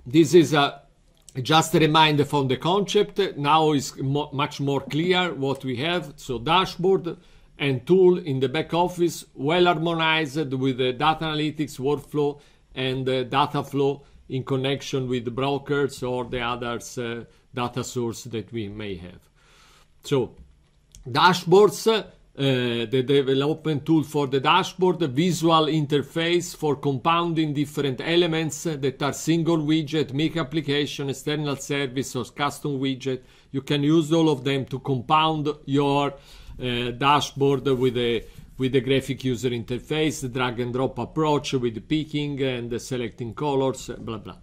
This is a just a reminder from the concept. Now it's mo much more clear what we have. So dashboard and tool in the back office, well harmonized with the data analytics workflow and the data flow in connection with the brokers or the other uh, data source that we may have. So dashboards Eh, the development tool for the dashboard, the visual interface for compounding different elements that are single widget, make application, external service or custom widget. You can use all of them to compound your eh, dashboard with a with the graphic user interface, the drag and drop approach with picking and selecting colors, blah, blah.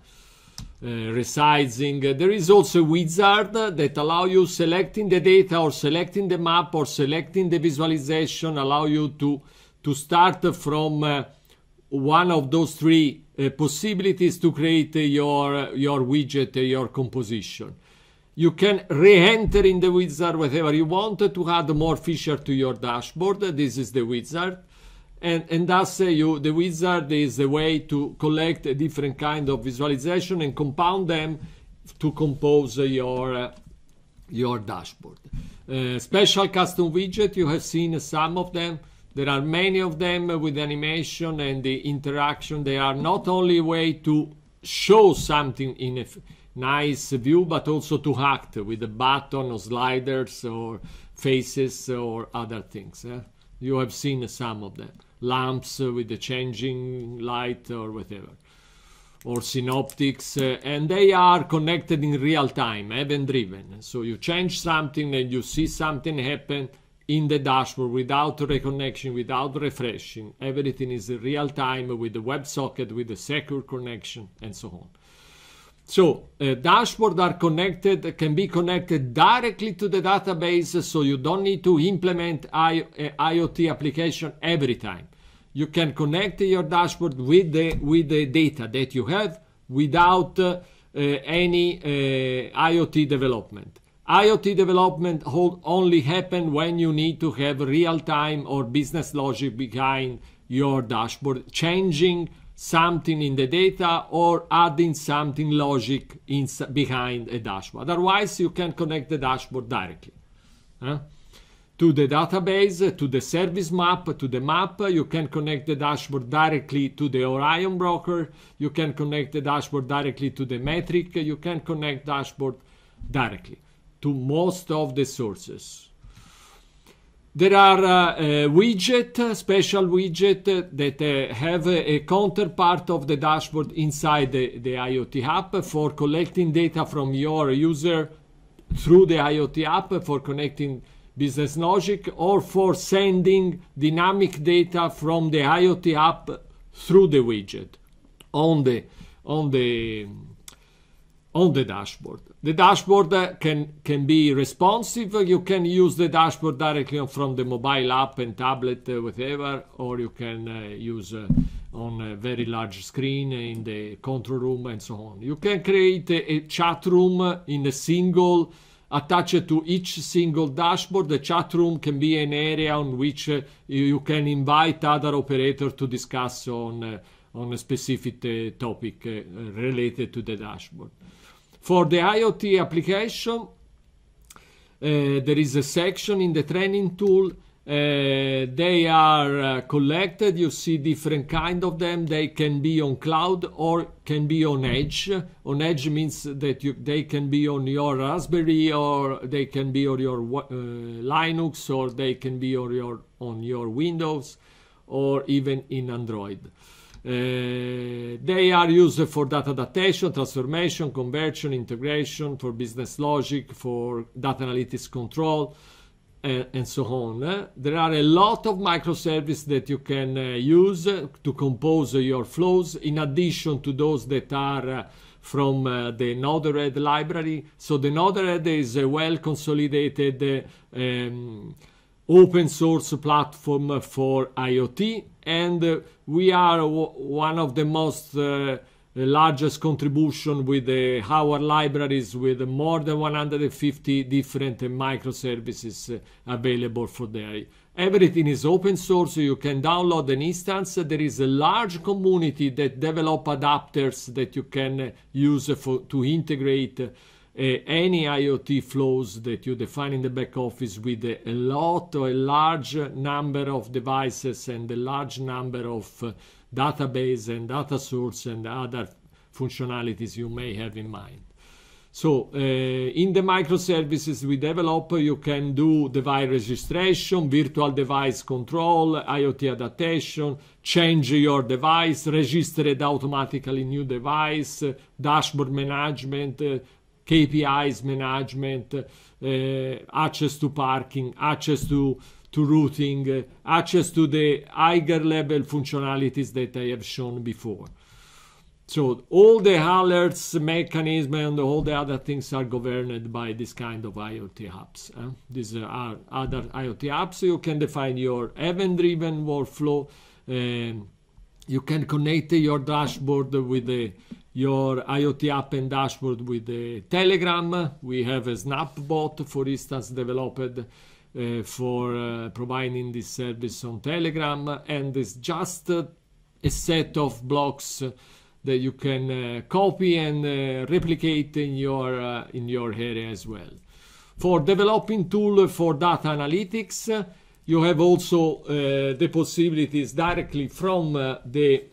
Uh, resizing. There is also a wizard that allow you selecting the data or selecting the map or selecting the visualization, allow you to, to start from uh, one of those three uh, possibilities to create uh, your uh, your widget, your composition. You can re-enter in the wizard whatever you want to add more feature to your dashboard. This is the wizard and, and thus uh, you, the wizard is a way to collect a different kind of visualization and compound them to compose your, uh, your dashboard. Uh, special custom widget, you have seen some of them. There are many of them with animation and the interaction. They are not only a way to show something in a nice view, but also to act with a button or sliders or faces or other things. Eh? You have seen some of them lamps uh, with the changing light or whatever or synoptics uh, and they are connected in real time event driven so you change something and you see something happen in the dashboard without reconnection without refreshing everything is real time with the websocket with the secure connection and so on so uh, dashboard are connected can be connected directly to the database so you don't need to implement I, uh, iot application every time you can connect your dashboard with the with the data that you have without uh, uh, any uh, IoT development. IoT development only happen when you need to have real time or business logic behind your dashboard, changing something in the data or adding something logic in, behind a dashboard. Otherwise, you can connect the dashboard directly. Huh? to the database, to the service map, to the map. You can connect the dashboard directly to the Orion broker. You can connect the dashboard directly to the metric. You can connect dashboard directly to most of the sources. There are uh, widget, special widget uh, that have a, a, counterpart of the dashboard inside the, the IoT app for collecting data from your user through the IoT app for connecting business logic or for sending dynamic data from the IoT app through the widget on the on the on the dashboard. The dashboard uh, can can be responsive. You can use the dashboard directly from the mobile app and tablet, uh, whatever, or you can uh, use uh, on a very large screen in the control room and so on. You can create a, a chat room in a single attached to each single dashboard. The chat room can be an area on which uh, you, can invite other operators to discuss on, uh, on a specific uh, topic uh, related to the dashboard. For the IoT application, uh, there is a section in the training tool Eh, they are uh, collected you see different kind of them they can be on cloud or can be on edge on edge means that you, they can be on your raspberry or they can be on your uh, linux or they can be on your on your windows or even in android eh, they are used for data adaptation, transformation, conversion, integration, for business logic, for data analytics control, and, and so on. Eh? There are a lot of microservices that you can uh, use to compose your flows in addition to those that are uh, from uh, the Node-RED library. So the Node-RED is a well-consolidated uh, um, open source platform for IoT and uh, we are one of the most uh, the largest contribution with the, our libraries with more than 150 different microservices uh, available for there. Everything is open source, you can download an instance. There is a large community that develop adapters that you can uh, use for, to integrate uh, any IoT flows that you define in the back office with a, lot, or a large number of devices and a large number of uh, database and data source and other functionalities you may have in mind. So uh, in the microservices we develop, you can do device registration, virtual device control, IoT adaptation, change your device, register it automatically new device, uh, dashboard management, uh, eh, KPIs management, access to parking, access to to routing, uh, access to the higher level functionalities that I have shown before. So all the alerts mechanism and all the other things are governed by this kind of IoT apps. Eh? These are other IoT apps. You can define your event-driven workflow. Um, you can connect your dashboard with the, your IoT app and dashboard with the Telegram. We have a Snapbot, for instance, developed uh, for uh, providing this service on Telegram, and it's just a set of blocks that you can uh, copy and replicate in your in your area as well. For developing tool for data analytics, you have also the possibilities directly from the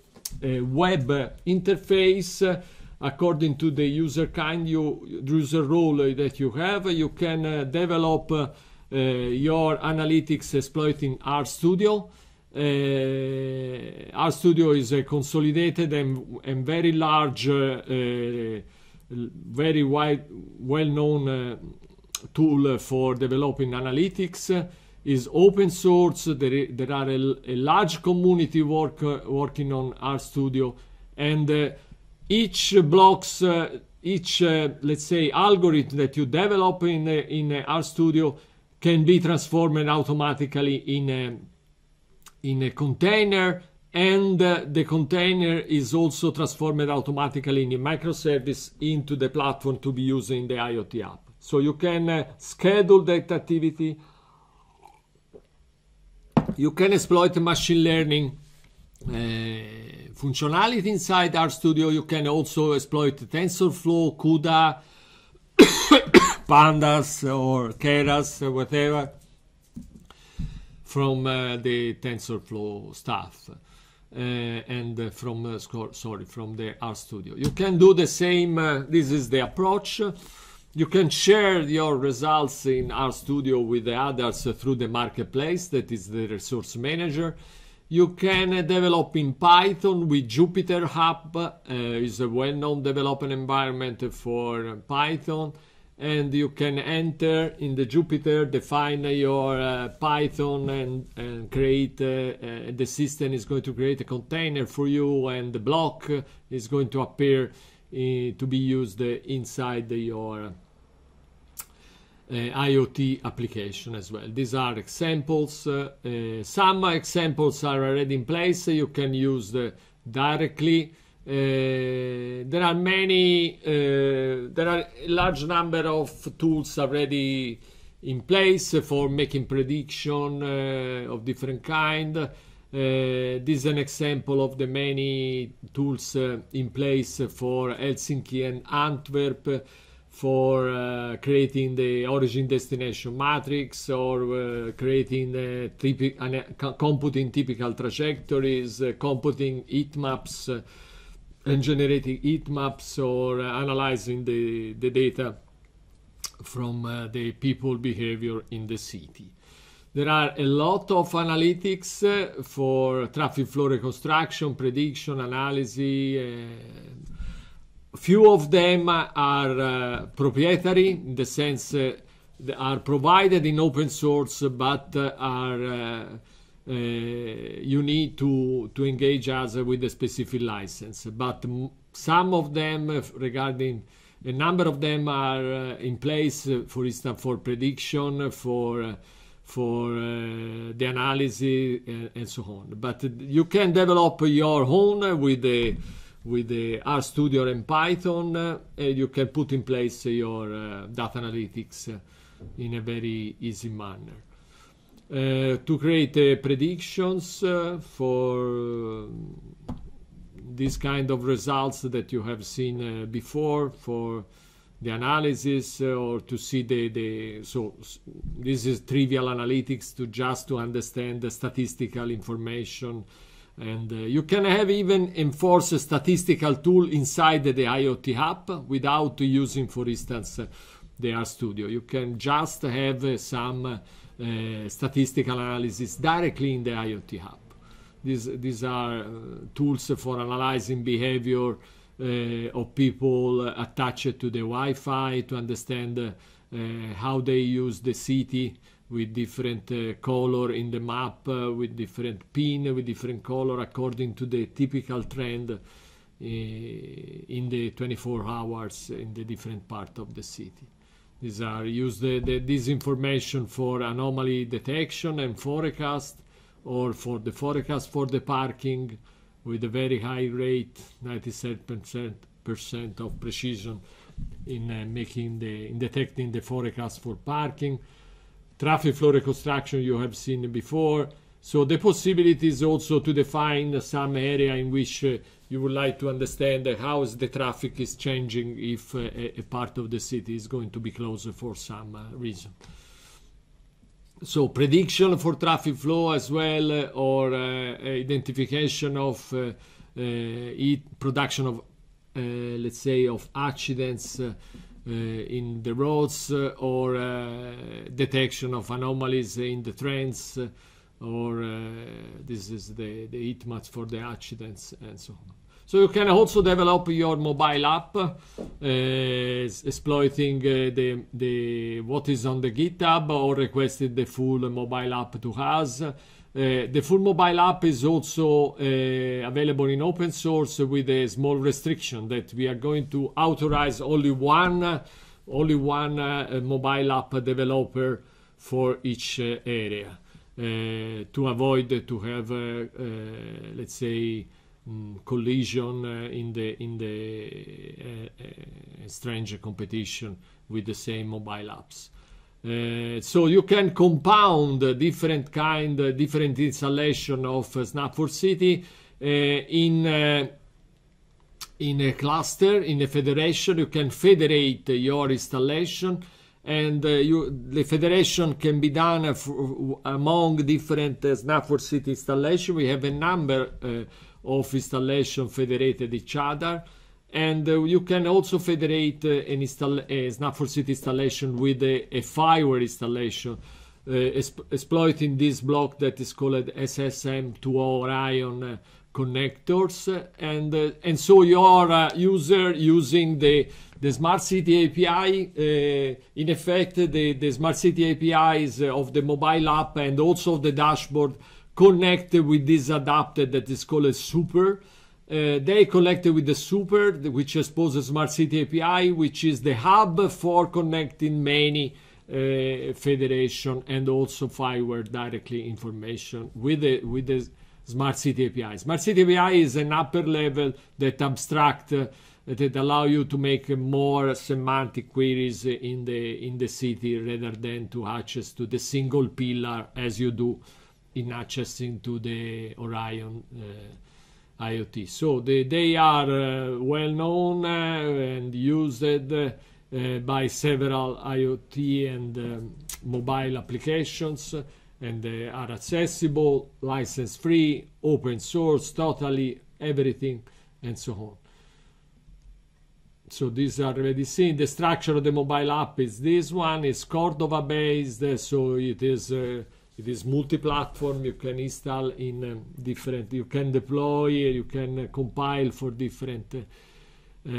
web interface according to the user kind you user role that you have you can uh, develop uh, Eh, your analytics exploiting RStudio. Eh, RStudio is a eh, consolidated and, and very large, very wide, well-known tool for developing analytics is open source. There, there are a, a large community work, uh, working on RStudio, and uh, each blocks, uh, each let's say algorithm that you develop in in RStudio can be transformed automatically in a, in a container and uh, the container is also transformed automatically in a microservice into the platform to be used in the IoT app. So you can uh, schedule that activity. You can exploit machine learning uh, functionality inside RStudio. You can also exploit TensorFlow, CUDA, pandas or keras or whatever from uh, the TensorFlow stuff uh, and uh, from uh, sorry from the Studio. You can do the same. Uh, this is the approach. You can share your results in Studio with the others through the marketplace that is the resource manager. You can develop in Python with Jupyter Hub. Uh, is a well-known development environment for Python and you can enter in the Jupyter, define your uh, Python and, and create, uh, uh, the system is going to create a container for you and the block is going to appear uh, to be used inside your uh, IoT application as well. These are examples. Uh, some examples are already in place. You can use directly Eh, there are many uh, there are a large number of tools already in place for making prediction uh, of different kind this is an example of the many tools in place for Helsinki and Antwerp for creating the origin destination matrix or creating typi computing typical trajectories, computing heat maps and generating heat maps or uh, analyzing the, the data from uh, the people behavior in the city. There are a lot of analytics uh, for traffic flow reconstruction, prediction, analysis. Uh, few of them are uh, proprietary in the sense uh, they are provided in open source but are you need to, to engage us with a specific license. But some of them regarding a number of them are uh, in place, uh, for instance, for prediction, for uh, for uh, the analysis and, and, so on. But you can develop your own with the with the R Studio and Python. Uh, and you can put in place your uh, data analytics in a very easy manner uh, to create uh, predictions uh, for uh, this kind of results that you have seen uh, before for the analysis or to see the, the so this is trivial analytics to just to understand the statistical information and uh, you can have even enforce a statistical tool inside the IoT app without using, for instance, uh, the studio. You can just have uh, some uh, statistical analysis directly in the IoT Hub. These, these are uh, tools for analyzing behavior uh, of people attached to the Wi-Fi to understand how they use the city with different uh, color in the map, uh, with different pin, with different color according to the typical trend uh, in the 24 hours in the different part of the city. These are use the, the, this information for anomaly detection and forecast or for the forecast for the parking with a very high rate, 97% of precision in uh, making the in detecting the forecast for parking. Traffic flow reconstruction you have seen before. So the possibilities also to define some area in which uh, you would like to understand how the traffic is changing if uh, a, a, part of the city is going to be closed for some uh, reason. So prediction for traffic flow as well, uh, or identification of production of, let's say, of accidents uh, in the roads or uh, detection of anomalies in the trends or this is the, the heat maps for the accidents and so on. So you can also develop your mobile app uh, exploiting uh, the, the what is on the GitHub or requested the full mobile app to us. Uh, eh, the full mobile app is also available in open source with a small restriction that we are going to authorize only one, only one mobile app developer for each area to avoid to have, let's say, um, collision eh, in the in the eh, eh, strange competition with the same mobile apps. Uh, so you can compound different kind, uh, different installation of uh, Snap for City in in a cluster, in a federation. You can federate your installation, and you, the federation can be done among different Snap for City installation. We have a number of installation federated each other. And uh, you can also federate uh, an install a snap city installation with a, a fireware installation, uh, exploiting this block that is called SSM2 Orion uh, connectors and uh, and so your uh, user using the the smart city api uh, in effect the the smart city apis of the mobile app and also the dashboard connected with this adapter that is called a super. Uh, they connected with the super, which exposes Smart City API, which is the hub for connecting many uh, federation and also fireware directly information with the with the Smart City API. Smart City API is an upper level that abstract uh, that allow you to make more semantic queries in the in the city rather than to access to the single pillar as you do in accessing to the Orion uh, IoT. So the, they are uh, well known uh, and used uh, by several IoT and um, mobile applications and they are accessible, license free, open source, totally everything and so on. So these are already seen. The structure of the mobile app is this one. It's Cordova based, so it is uh, it is multi-platform you can install in um, different you can deploy you can compile for different uh,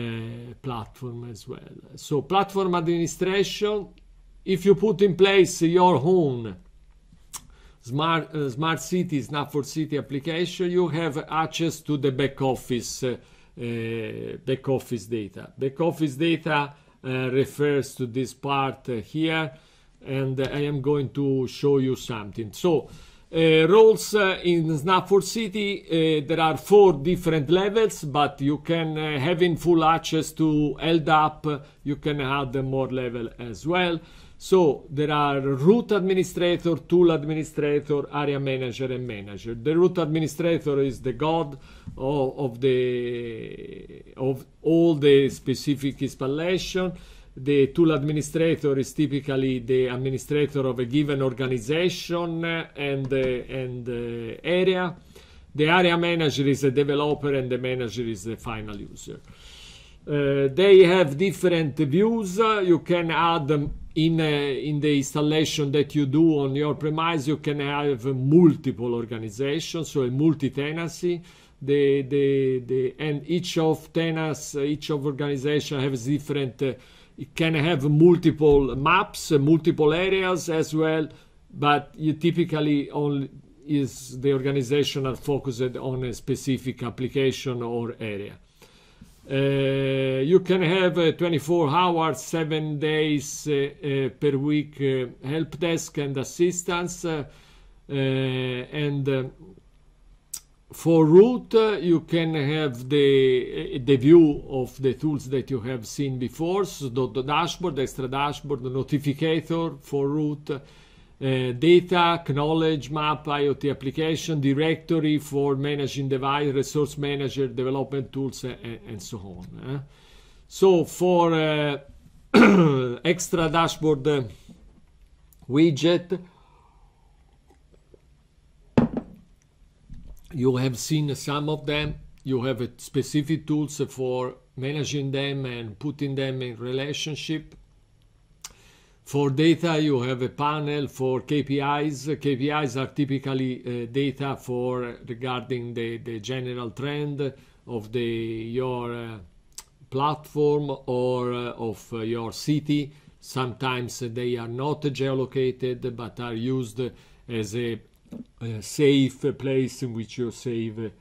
platform as well so platform administration if you put in place your own smart uh, smart city snap for city application you have access to the back office uh, uh back office data back office data uh, refers to this part here and I am going to show you something. So uh, roles uh, in for City, uh, there are four different levels, but you can, uh, having full access to LDAP, you can add more level as well. So there are root administrator, tool administrator, area manager, and manager. The root administrator is the god of, of the of all the specific installation the tool administrator is typically the administrator of a given organization and, uh, and uh, area. The area manager is a developer and the manager is the final user. Uh, they have different views. you can add them in, uh, in the installation that you do on your premise, you can have multiple organizations, so a multi-tenancy. The, the, the, and each of tenants, each of organization has different uh, you can have multiple maps, multiple areas as well, but you typically only is the organization are focused on a specific application or area. Uh, you can have a uh, 24 hours, 7 days uh, uh, per week uh, help desk and assistance. Uh, and for root, uh, you can have the, uh, the view of the tools that you have seen before, so the, the dashboard, the extra dashboard, the notificator for root, uh, data, knowledge map, IoT application, directory for managing device, resource manager, development tools, and, and so on. Eh? So for uh, (clears throat) extra dashboard uh, widget, You have seen some of them. You have specific tools for managing them and putting them in relationship. For data, you have a panel for KPIs. KPIs are typically uh, data for regarding the, the general trend of the your uh, platform or uh, of uh, your city. Sometimes they are not geolocated but are used as a safe place in which you save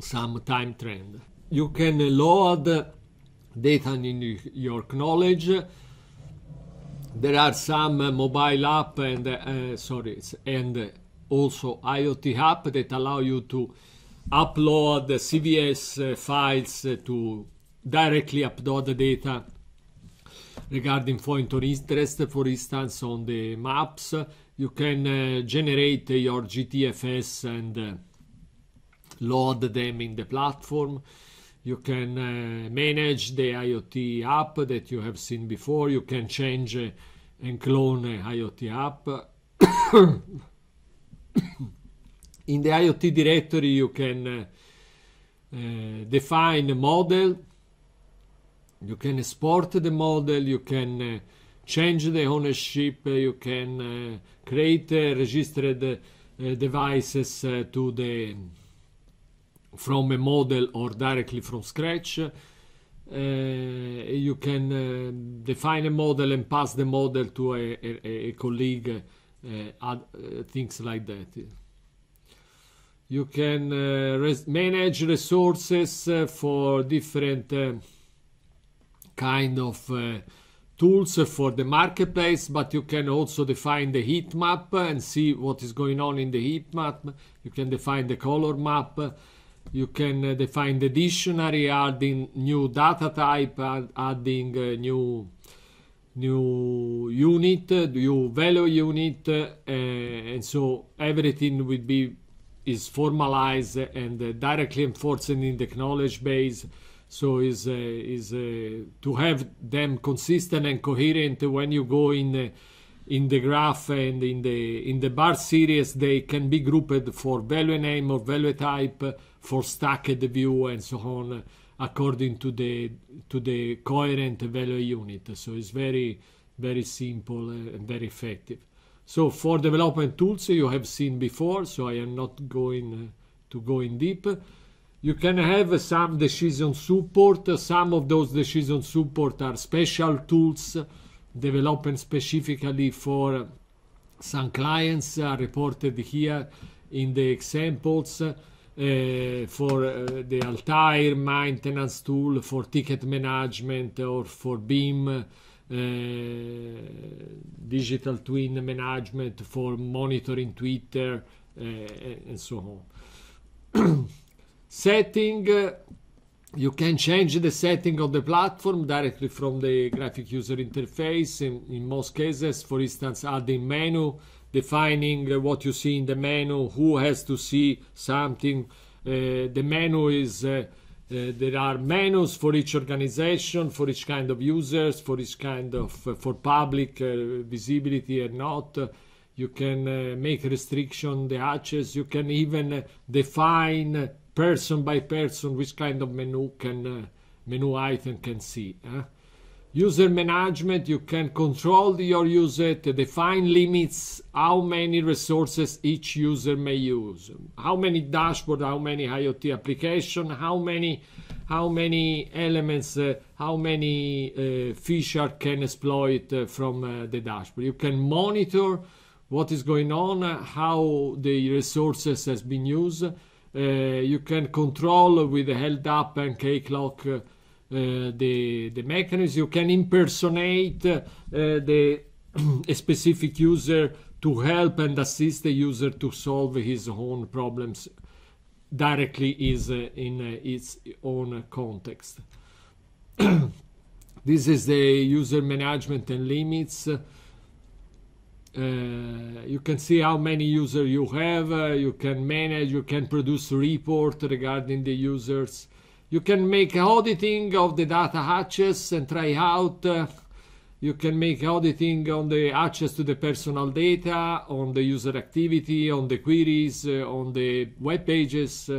some time trend. You can load data in your knowledge. There are some mobile app and uh, sorry and also IoT app that allow you to upload CVS uh, files uh, to directly upload the data regarding point of interest, for instance, on the maps you can uh, generate your GTFS and uh, load them in the platform. You can uh, manage the IoT app that you have seen before. You can change uh, and clone IoT app. (coughs) in the IoT directory, you can uh, define a model you can export the model you can uh, change the ownership you can uh, create eh, registered eh, devices eh, to the from a model or directly from scratch. Uh, you can uh, define a model and pass the model to a, a, a colleague, uh, add, things like that. You can res manage resources for different kind of tools for the marketplace, but you can also define the heat map and see what is going on in the heat map. You can define the color map. You can uh, define the dictionary, adding new data type, adding uh, new new unit, new value unit, uh, and so everything will be is formalized and uh, directly enforced in the knowledge base. So is uh, is uh, to have them consistent and coherent when you go in in the graph and in the in the bar series they can be grouped for value name or value type for stacked view and so on according to the to the coherent value unit so it's very very simple and very effective so for development tools you have seen before so i am not going to go in deep you can have some decision support. Some of those decision support are special tools developed specifically for some clients uh, reported here in the examples uh, for uh, the Altair maintenance tool, for ticket management, or for BIM uh, digital twin management, for monitoring Twitter, uh, and so on. (clears throat) setting uh, you can change the setting of the platform directly from the graphic user interface in, in most cases for instance adding menu defining uh, what you see in the menu who has to see something uh, the menu is uh, uh there are menus for each organization for each kind of users for each kind of for public visibility and not you can make restriction the access you can even define person by person which kind of menu can uh, menu item can see. User management, you can control your user to define limits, how many resources each user may use, how many dashboard, how many IoT application, how many, how many elements, uh, how many uh, feature can exploit uh, from uh, the dashboard. You can monitor what is going on, how the resources has been used, uh, you can control with the held up and K clock uh, the the mechanism. You can impersonate uh, the a (clears throat) specific user to help and assist the user to solve his own problems directly is in its own context. (clears throat) this is the user management and limits. Uh, you can see how many users you have, uh, you can manage, you can produce report regarding the users. You can make auditing of the data hatches and try out. Uh, you can make auditing on the access to the personal data, on the user activity, on the queries, on the web pages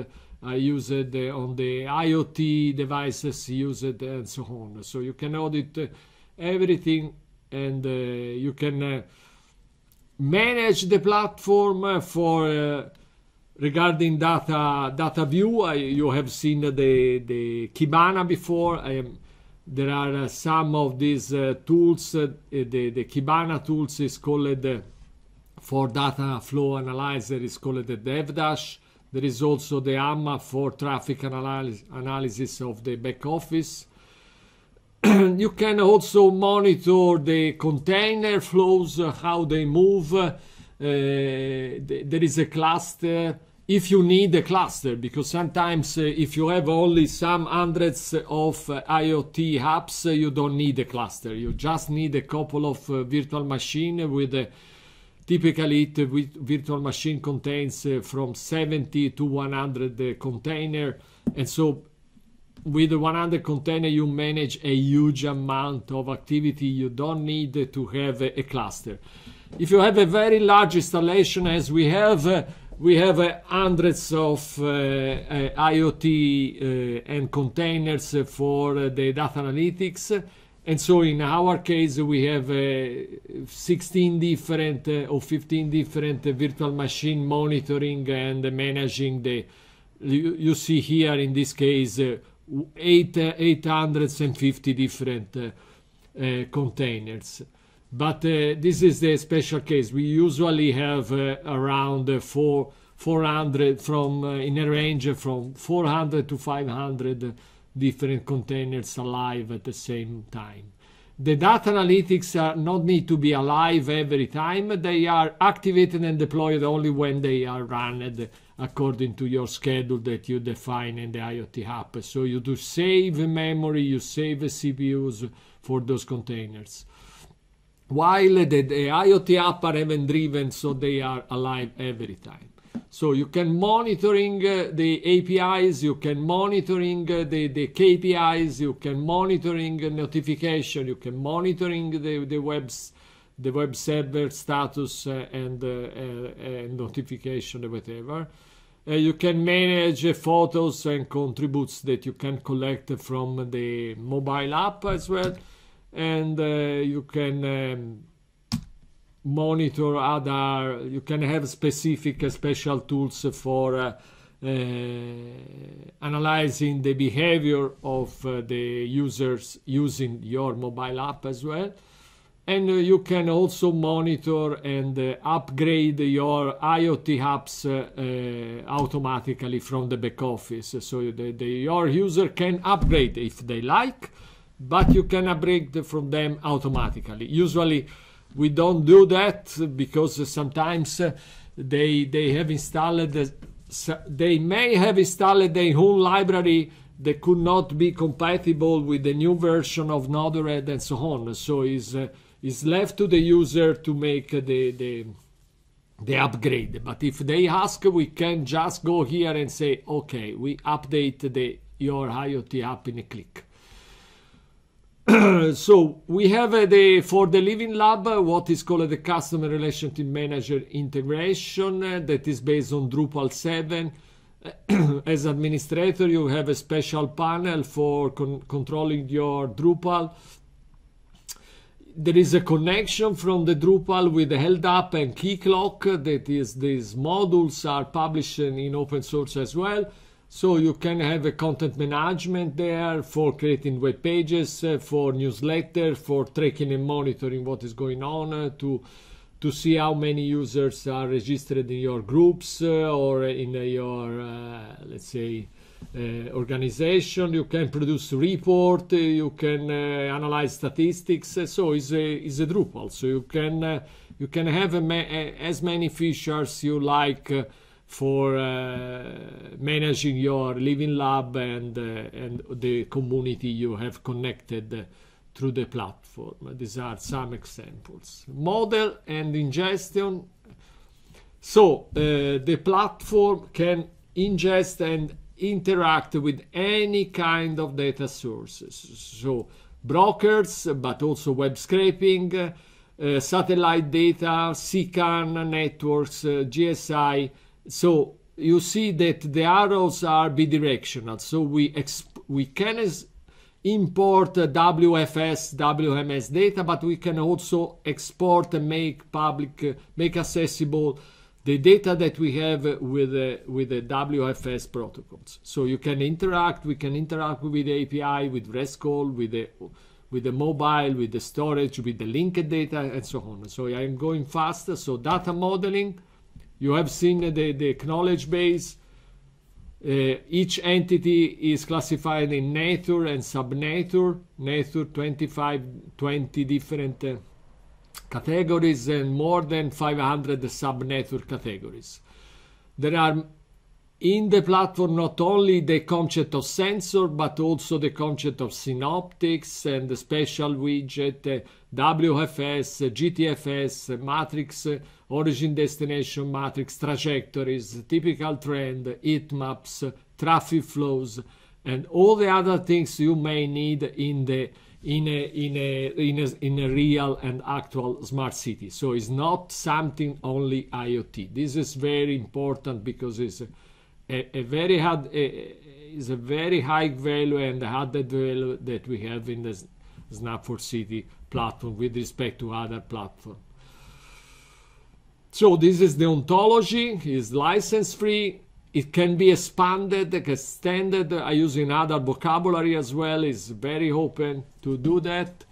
used, on the IoT devices used, and so on. So you can audit everything and you can manage the platform for uh, regarding data data view. I, you have seen the the Kibana before. there are uh, some of these uh, tools. Uh, the the Kibana tools is called uh, for data flow analyzer is called the DevDash. There is also the AMA for traffic analysis analysis of the back office. (clears throat) you can also monitor the container flows, uh, how they move. Uh, th there is a cluster if you need a cluster, because sometimes uh, if you have only some hundreds of uh, IoT hubs, uh, you don't need a cluster. You just need a couple of virtual machine with a typically it virtual machine contains from 70 to 100 container and so with 100 container you manage a huge amount of activity you don't need to have a, cluster if you have a very large installation as we have uh, we have uh, hundreds of uh, uh iot uh, and containers for the data analytics and so in our case we have 16 different or 15 different virtual machine monitoring and managing the you, you see here in this case eight, 850 different uh, containers. But uh, this is the special case. We usually have uh, around four, 400 from in a range from 400 to 500 different containers alive at the same time. The data analytics are not need to be alive every time. They are activated and deployed only when they are run according to your schedule that you define in the IoT app. So you do save memory, you save CPUs for those containers. While the, the IoT app are event-driven, so they are alive every time. So you can monitoring uh, the APIs, you can monitoring uh, the, the KPIs, you can monitoring notification, you can monitoring the, the webs the web server status uh, and, uh, uh, and notification whatever you can manage photos and contributes that you can collect from the mobile app as well. And uh, you can um, monitor other, you can have specific uh, special tools for uh, analyzing the behavior of the users using your mobile app as well and uh, you can also monitor and uh, upgrade your IoT apps uh, automatically from the back office. So the, the, your user can upgrade if they like, but you can upgrade from them automatically. Usually we don't do that because sometimes they, they have installed, they may have installed their own library that could not be compatible with the new version of Node-RED and so on. So is is left to the user to make the, the, the upgrade. But if they ask, we can just go here and say, okay, we update the, your IoT app in a click. (clears throat) so we have uh, the for the living lab uh, what is called the customer relationship manager integration uh, that is based on drupal 7 (clears throat) as administrator you have a special panel for con controlling your drupal there is a connection from the Drupal with the held up and key clock that is these modules are published in open source as well. So you can have a content management there for creating web pages, uh, for newsletter, for tracking and monitoring what is going on, uh, to to see how many users are registered in your groups uh, or in your let's say Eh, organization, you can produce report, eh, you can eh, analyze statistics. So it's a, it's a Drupal. So you can you can have ma as many features you like for uh, managing your living lab and uh, and the community you have connected through the platform. These are some examples. Model and ingestion. So uh, the platform can ingest and interact with any kind of data sources. So brokers, but also web scraping, uh, satellite data, CCAN networks, uh, GSI. So you see that the arrows are bidirectional. So we, we can import WFS, WMS data, but we can also export and make public, uh, make accessible the data that we have with the, uh, with the WFS protocols. So you can interact, we can interact with the API, with RESTcall, with the, with the mobile, with the storage, with the linked data, and so on. So I'm going faster. So data modeling, you have seen the, the knowledge base. Uh, each entity is classified in nature and subnature. Nature 25, 20 different uh, categories and more than 500 subnetwork categories. There are in the platform not only the concept of sensor but also the concept of synoptics and the special widget, WFS, GTFS, matrix, origin destination matrix, trajectories, typical trend, heat maps, traffic flows, and all the other things you may need in the in a in a in a in a real and actual smart city so it's not something only iot this is very important because it's a, a, very hard a, a very high value and added value that we have in the snap for city platform with respect to other platform so this is the ontology is license free it can be expanded, extended. I use in other vocabulary as well. It's very open to do that.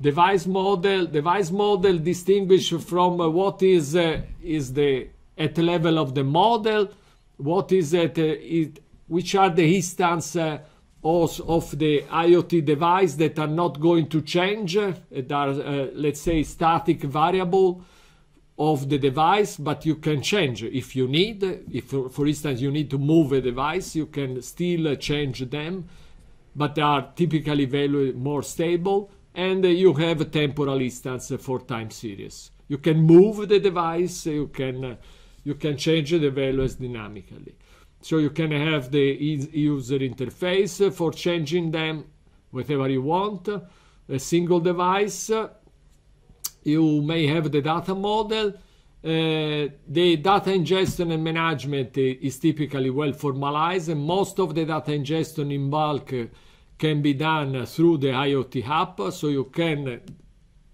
Device model. Device model distinguish from uh, what is uh, is the at level of the model. What is uh, it? Which are the instance uh, of, of the IoT device that are not going to change? Uh, that are uh, let's say static variable of the device, but you can change if you need. If, for instance, you need to move a device, you can still change them, but they are typically very more stable. And you have a temporal instance for time series. You can move the device, you can, you can change the values dynamically. So you can have the user interface for changing them, whatever you want, a single device, you may have the data model. Uh, the data ingestion and management is typically well formalized, and most of the data ingestion in bulk can be done through the IoT hub. So you can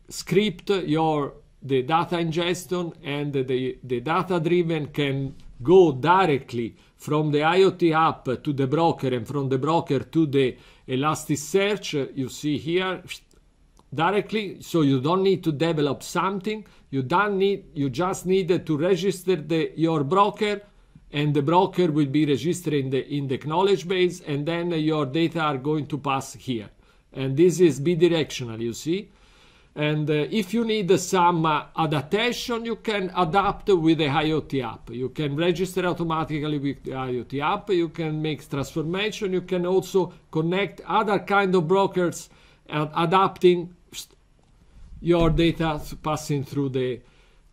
script your the data ingestion and the, the data driven can go directly from the IoT app to the broker and from the broker to the Elasticsearch you see here directly so you don't need to develop something you don't need you just need to register the your broker and the broker will be registered in the in the knowledge base and then your data are going to pass here and this is bidirectional you see and uh, if you need some uh, adaptation, you can adapt with the IoT app. You can register automatically with the IoT app. You can make transformation. You can also connect other kind of brokers uh, adapting your data passing through the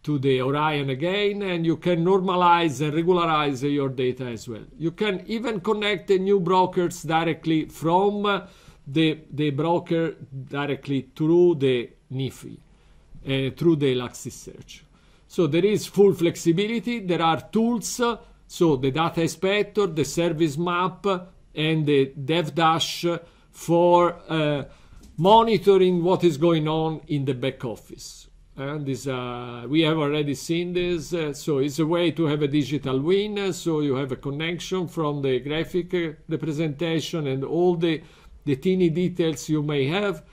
to the Orion again, and you can normalize and regularize your data as well. You can even connect the new brokers directly from the, the broker directly through the NIFI, uh, through the Elasticsearch. So there is full flexibility. There are tools, so the data inspector, the service map, and the Dev Dash for uh, monitoring what is going on in the back office. And this, uh, we have already seen this, uh, so it's a way to have a digital win. Uh, so you have a connection from the graphic representation uh, and all the, the teeny details you may have.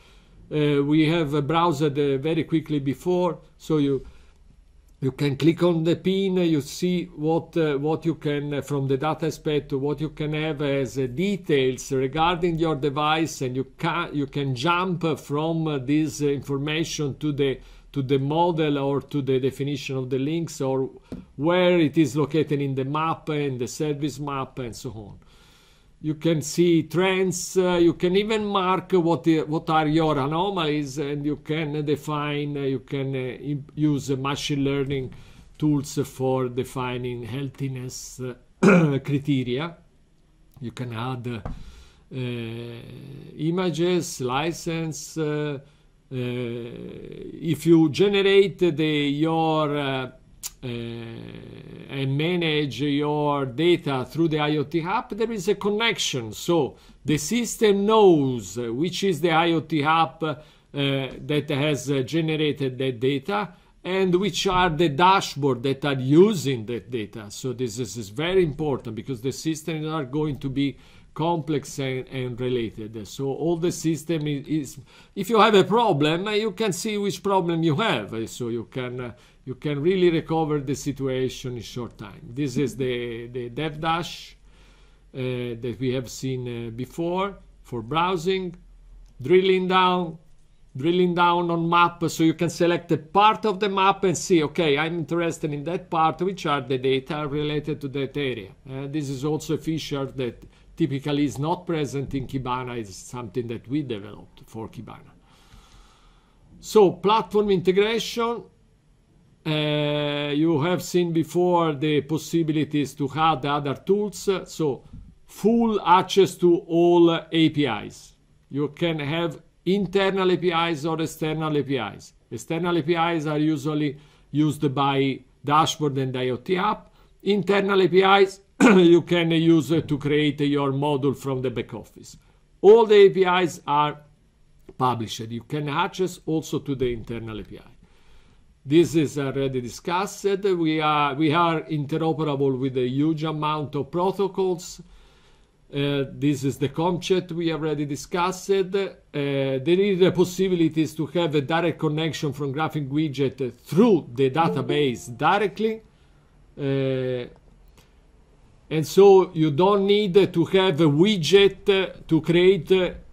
Uh, we have browsed very quickly before, so you you can click on the pin you see what uh, what you can uh, from the data aspect what you can have as uh, details regarding your device and you can you can jump from uh, this information to the to the model or to the definition of the links or where it is located in the map and the service map and so on you can see trends, uh, you can even mark what, what are your anomalies and you can define, uh, you can uh, use machine learning tools for defining healthiness uh, (clears throat) criteria. You can add images, license, if you generate the, your uh, and manage your data through the IoT app, there is a connection. So the system knows which is the IoT app uh, that has uh, generated that data and which are the dashboard that are using that data. So this is, is very important because the systems are going to be complex and, and, related. So all the system is, is, if you have a problem, you can see which problem you have. So you can you can really recover the situation in short time. This is the, the dev dash uh, that we have seen uh, before for browsing, drilling down, drilling down on map so you can select a part of the map and see, okay, I'm interested in that part, which are the data related to that area. Uh, this is also a feature that typically is not present in Kibana, it's something that we developed for Kibana. So platform integration, uh, you have seen before the possibilities to add other tools. So full access to all APIs. You can have internal APIs or external APIs. External APIs are usually used by dashboard and IoT app. Internal APIs (clears throat) you can use to create your module from the back office. All the APIs are published. You can access also to the internal API. This is already discussed. We are, we are interoperable with a huge amount of protocols. Uh, this is the concept we already discussed. Uh, there is the possibilities to have a direct connection from Graphing Widget through the database directly. Uh, and so you don't need to have a widget to create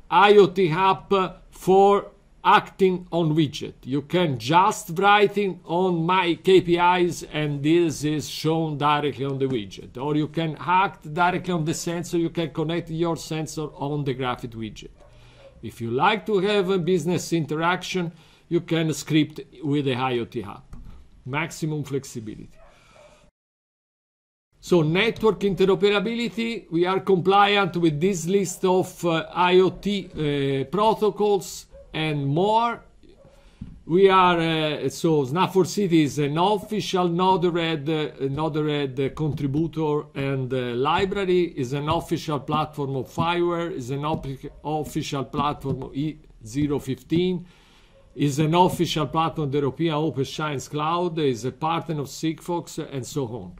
IoT app for acting on widget. You can just writing on my KPIs and this is shown directly on the widget. Or you can act directly on the sensor. You can connect your sensor on the graphic widget. If you like to have a business interaction, you can script with the IoT hub. Maximum flexibility. So network interoperability, we are compliant with this list of uh, IoT uh, protocols and more. We are, uh, so Snapford City is an official Node-RED, uh, Node-RED contributor and uh, library, is an official platform of Fireware, is an official platform of E015, is an official platform of the European Open Science Cloud, is a partner of Sigfox, and so on.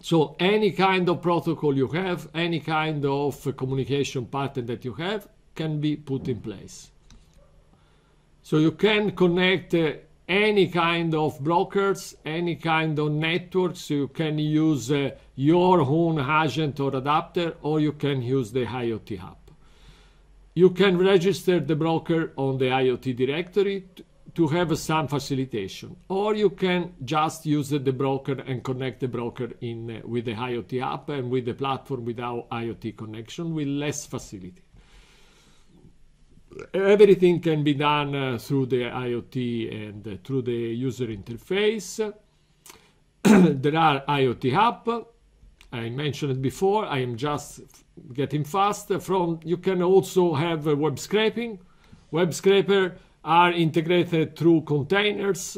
So any kind of protocol you have, any kind of communication pattern that you have, can be put in place. So you can connect uh, any kind of brokers, any kind of networks. you can use uh, your own agent or adapter, or you can use the IoT hub. You can register the broker on the IoT directory to have some facilitation, or you can just use the broker and connect the broker in uh, with the IoT app and with the platform without IoT connection with less facility everything can be done uh, through the IoT and uh, through the user interface. (clears throat) there are IoT hub. I mentioned it before. I am just getting fast. From you can also have uh, web scraping. Web scraper are integrated through containers.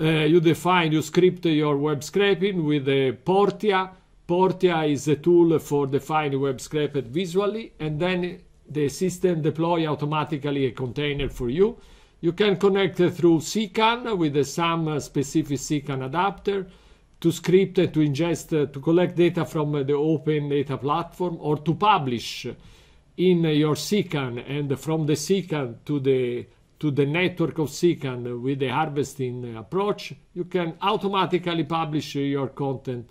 Uh, you define, you script your web scraping with the Portia. Portia is a tool for defining web scraped visually, and then the system deploy automatically a container for you. You can connect through CCAN with some uh, specific CCAN adapter to script to ingest, uh, to collect data from uh, the open data platform or to publish in your CCAN and from the CCAN to the to the network of SICAN with the harvesting approach, you can automatically publish your content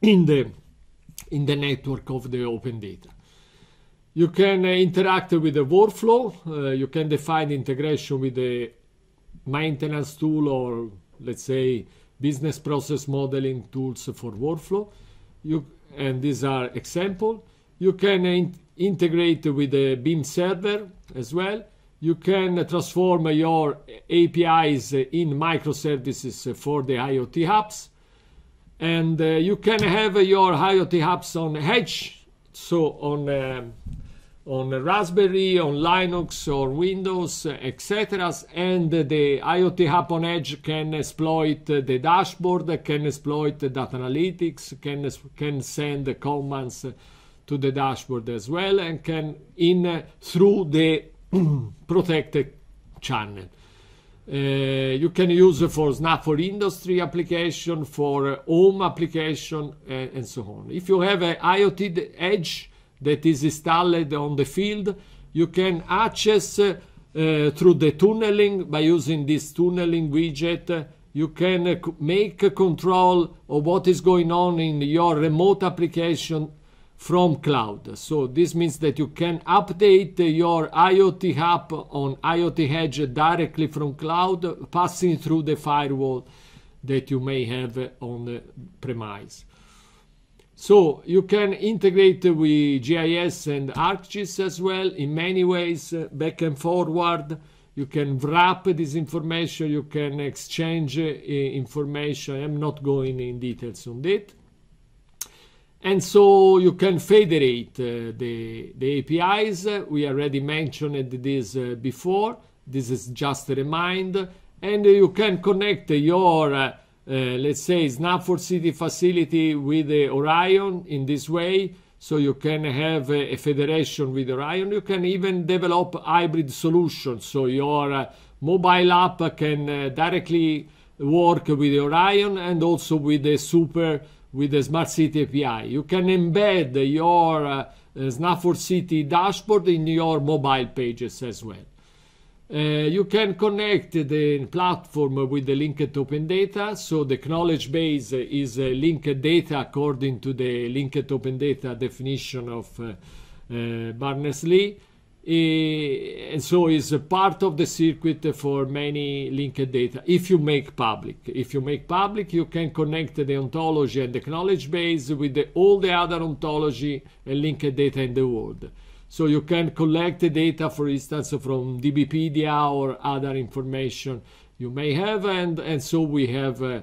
in the, in the network of the open data. You can uh, interact with the workflow. Uh, you can define integration with the maintenance tool or let's say business process modeling tools for workflow. You, and these are example. You can uh, in integrate with the BIM server as well. You can transform your APIs in microservices for the IoT hubs. And uh, you can have your IoT hubs on Edge, so on um, on Raspberry, on Linux or Windows, etc. And the IoT Hub on Edge can exploit the dashboard, can exploit data analytics, can, can send commands to the dashboard as well, and can in through the (clears throat) protected channel. Uh, you can use for snap for industry application, for home application, and, and so on. If you have an IoT Edge, that is installed on the field. You can access uh, through the tunneling by using this tunneling widget. You can uh, make control of what is going on in your remote application from cloud. So this means that you can update your IoT app on IoT Edge directly from cloud, passing through the firewall that you may have on the premise. So you can integrate with GIS and ArcGIS as well in many ways, uh, back and forward. You can wrap this information, you can exchange uh, information. I'm not going in details on that. And so you can federate uh, the, the APIs. We already mentioned this before. This is just a reminder. And you can connect your uh, let's say, Snapford City facility with Orion in this way. So you can have a federation with Orion. You can even develop hybrid solutions. So your uh, mobile app can uh, directly work with Orion and also with the super with the Smart City API. You can embed your uh, Snapford City dashboard in your mobile pages as well. Uh, you can connect the platform with the linked open data. So the knowledge base is uh, linked data according to the linked open data definition of uh, uh Barnes-Lee. Uh, and so is a part of the circuit for many linked data. If you make public, if you make public, you can connect the ontology and the knowledge base with the, all the other ontology and linked data in the world. So you can collect the data, for instance, from DBpedia or other information you may have, and, and so we have, uh,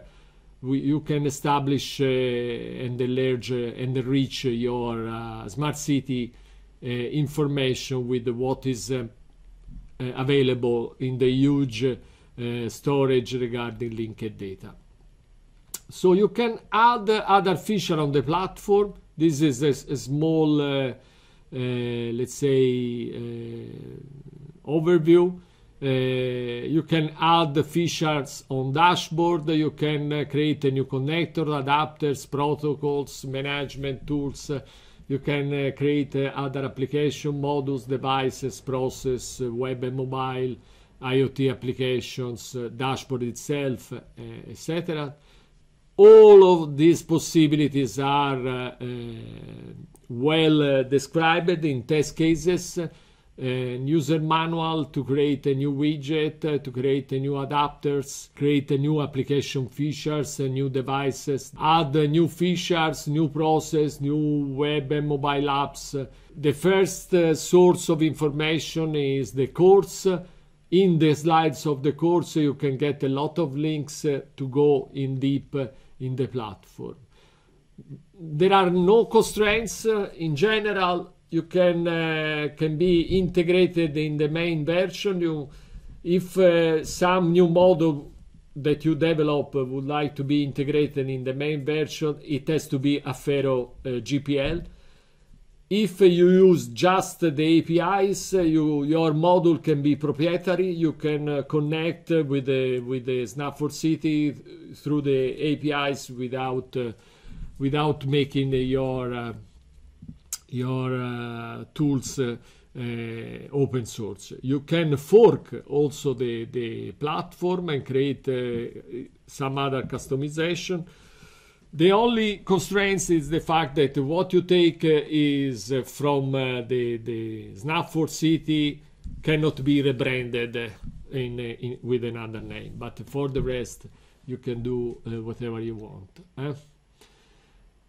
we, you can establish uh, and enlarge uh, and enrich your uh, smart city uh, information with what is um, available in the huge storage regarding linked data. So you can add other features on the platform. This is a, a small uh, let's say, uh, overview. Uh, you can add the features on dashboard you can uh, create a new connector adapters protocols management tools uh, you can uh, create other application modules devices process web and mobile iot applications dashboard itself etc all of these possibilities are uh, well uh, described in test cases and uh, user manual to create a new widget, uh, to create a new adapters, create a new application features, new devices, add new features, new process, new web and mobile apps. The first source of information is the course. In the slides of the course, you can get a lot of links to go in deep in the platform. There are no constraints. In general, you can uh, can be integrated in the main version. You, if uh, some new model that you develop would like to be integrated in the main version, it has to be a Fero uh, GPL. If you use just the APIs, you, your module can be proprietary. You can uh, connect with the with the Snapford City through the APIs without uh, without making your uh, your tools. Uh, open source. You can fork also the, the platform and create uh, some other customization. The only constraints is the fact that what you take uh, is uh, from uh, the, the Snapford city cannot be rebranded in, in, with another name. But for the rest, you can do whatever you want. Eh?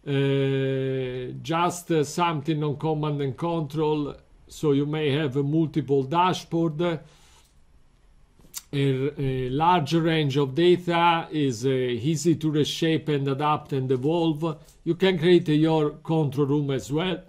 Uh, just uh, something on command and control so you may have a multiple dashboard a, a large range of data is uh, easy to reshape and adapt and evolve. You can create your control room as well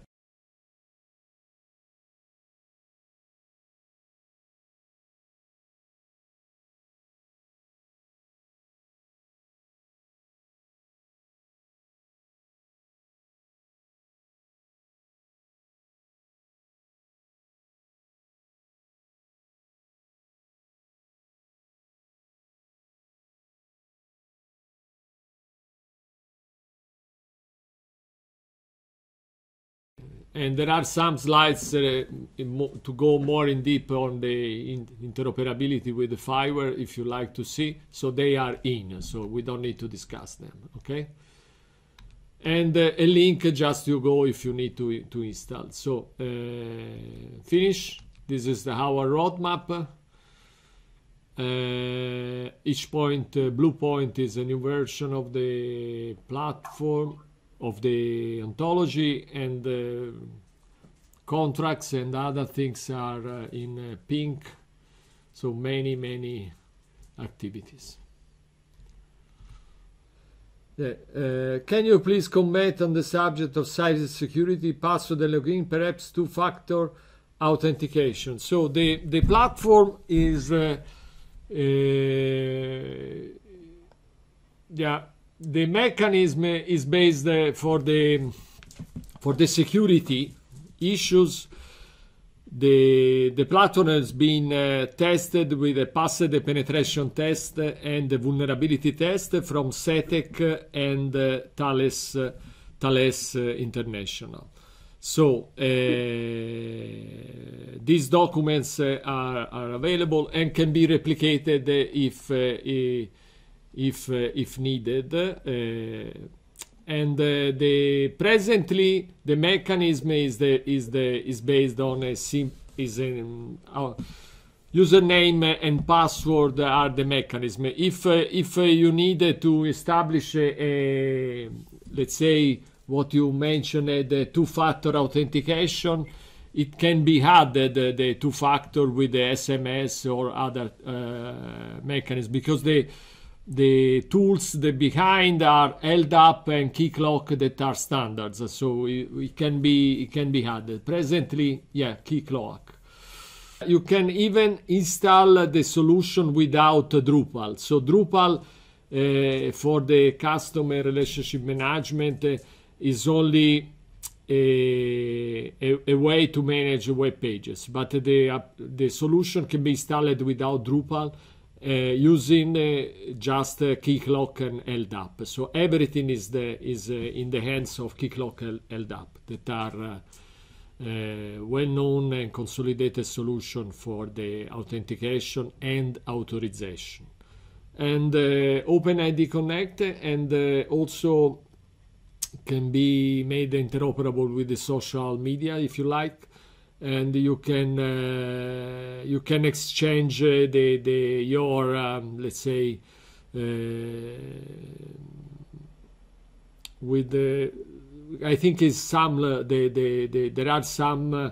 and there are some slides uh, to go more in deep on the in interoperability with the fiber, if you like to see. So they are in, so we don't need to discuss them, okay? And uh, a link uh, just to go if you need to, to install. So uh, finish. This is the, our roadmap. Uh, each point, uh, blue point is a new version of the platform of the ontology and uh, contracts and other things are uh, in uh, pink so many many activities uh, can you please comment on the subject of cybersecurity, password and login, perhaps two-factor authentication? So the, the platform is uh, yeah, the mechanism is based uh, for the for the security issues the the platform has been uh, tested with a uh, passed penetration test and the vulnerability test from SETEC and uh, Thales uh, Thales International so these documents are, are available and can be replicated if if uh, if needed. Uh, and uh, the presently the mechanism is the is the is based on a sim is a username and password are the mechanism. If uh, if uh, you need uh, to establish a, let's say what you mentioned the two-factor authentication, it can be added the two-factor with the SMS or other mechanism because the the tools that behind are held up and key that are standards so it, it, can be it can be added presently yeah key you can even install the solution without drupal so drupal uh, for the customer relationship management uh, is only a, eh, a, a, way to manage web pages but the uh, the solution can be installed without drupal Eh, using eh, just eh, key lock and held up. So everything is the is in the hands of key lock and held up that are well-known and consolidated solution for the authentication and authorization. And OpenID Connect and also can be made interoperable with the social media if you like and you can you can exchange uh, the, the your um, let's say uh, with the I think is some uh, the, the, the there are some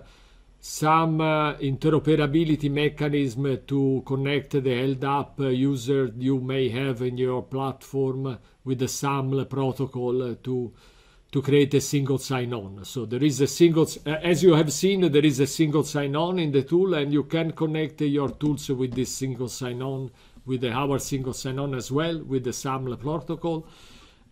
some uh, interoperability mechanism to connect the held up user you may have in your platform with the SAML protocol to to create a single sign-on. So there is a single, as you have seen, there is a single sign-on in the tool and you can connect your tools with this single sign-on, with the our single sign-on as well, with the SAML protocol.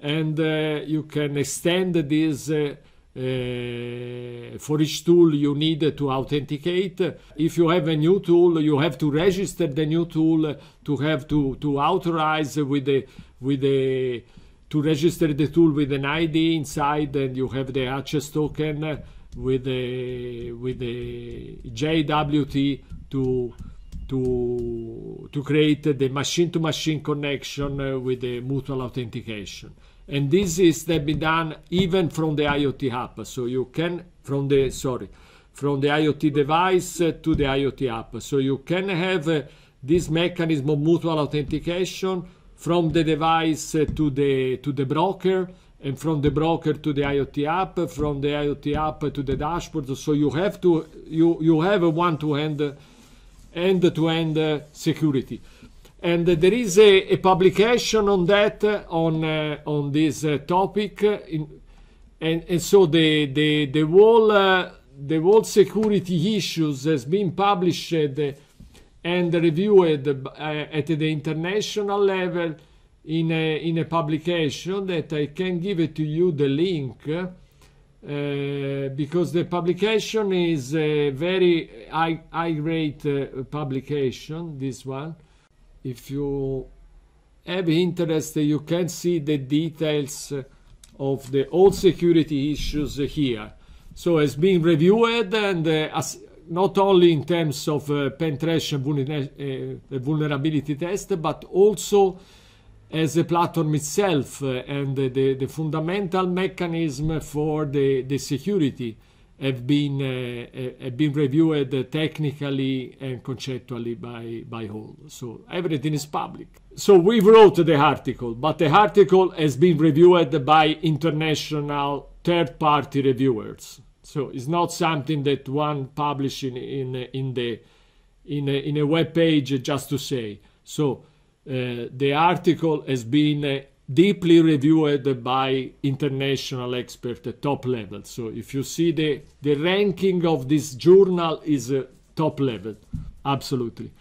And uh, you can extend this uh, uh, for each tool you need to authenticate. If you have a new tool, you have to register the new tool to have to, to authorize with the, with the to register the tool with an ID inside, and you have the access token with the with the JWT to to to create the machine-to-machine connection with the mutual authentication. And this is that be done even from the IoT app. So you can from the sorry from the IoT device to the IoT app. So you can have uh, this mechanism of mutual authentication from the device to the to the broker and from the broker to the IoT app, from the IoT app to the dashboard. So you have to you you have a one-to-end end-to-end uh, security. And uh, there is a, a, publication on that uh, on on this uh, topic, in, and and so the the the whole uh, the whole security issues has been published and reviewed uh, at the international level in a, in a publication that I can give to you the link uh, because the publication is a very high, high rate uh, publication, this one. If you have interest, you can see the details uh, of the all security issues here. So it's being reviewed and uh, not only in terms of uh, penetration vulner uh, uh, vulnerability test, but also as a platform itself uh, and the, the, fundamental mechanism for the, the security have been, have been reviewed technically and conceptually by, by all. So everything is public. So we wrote the article, but the article has been reviewed by international third-party reviewers. So it's not something that one publish in in in the in a, in a web page just to say. So uh, the article has been uh, deeply reviewed by international experts at top level. So if you see the, the ranking of this journal is uh, top level, absolutely.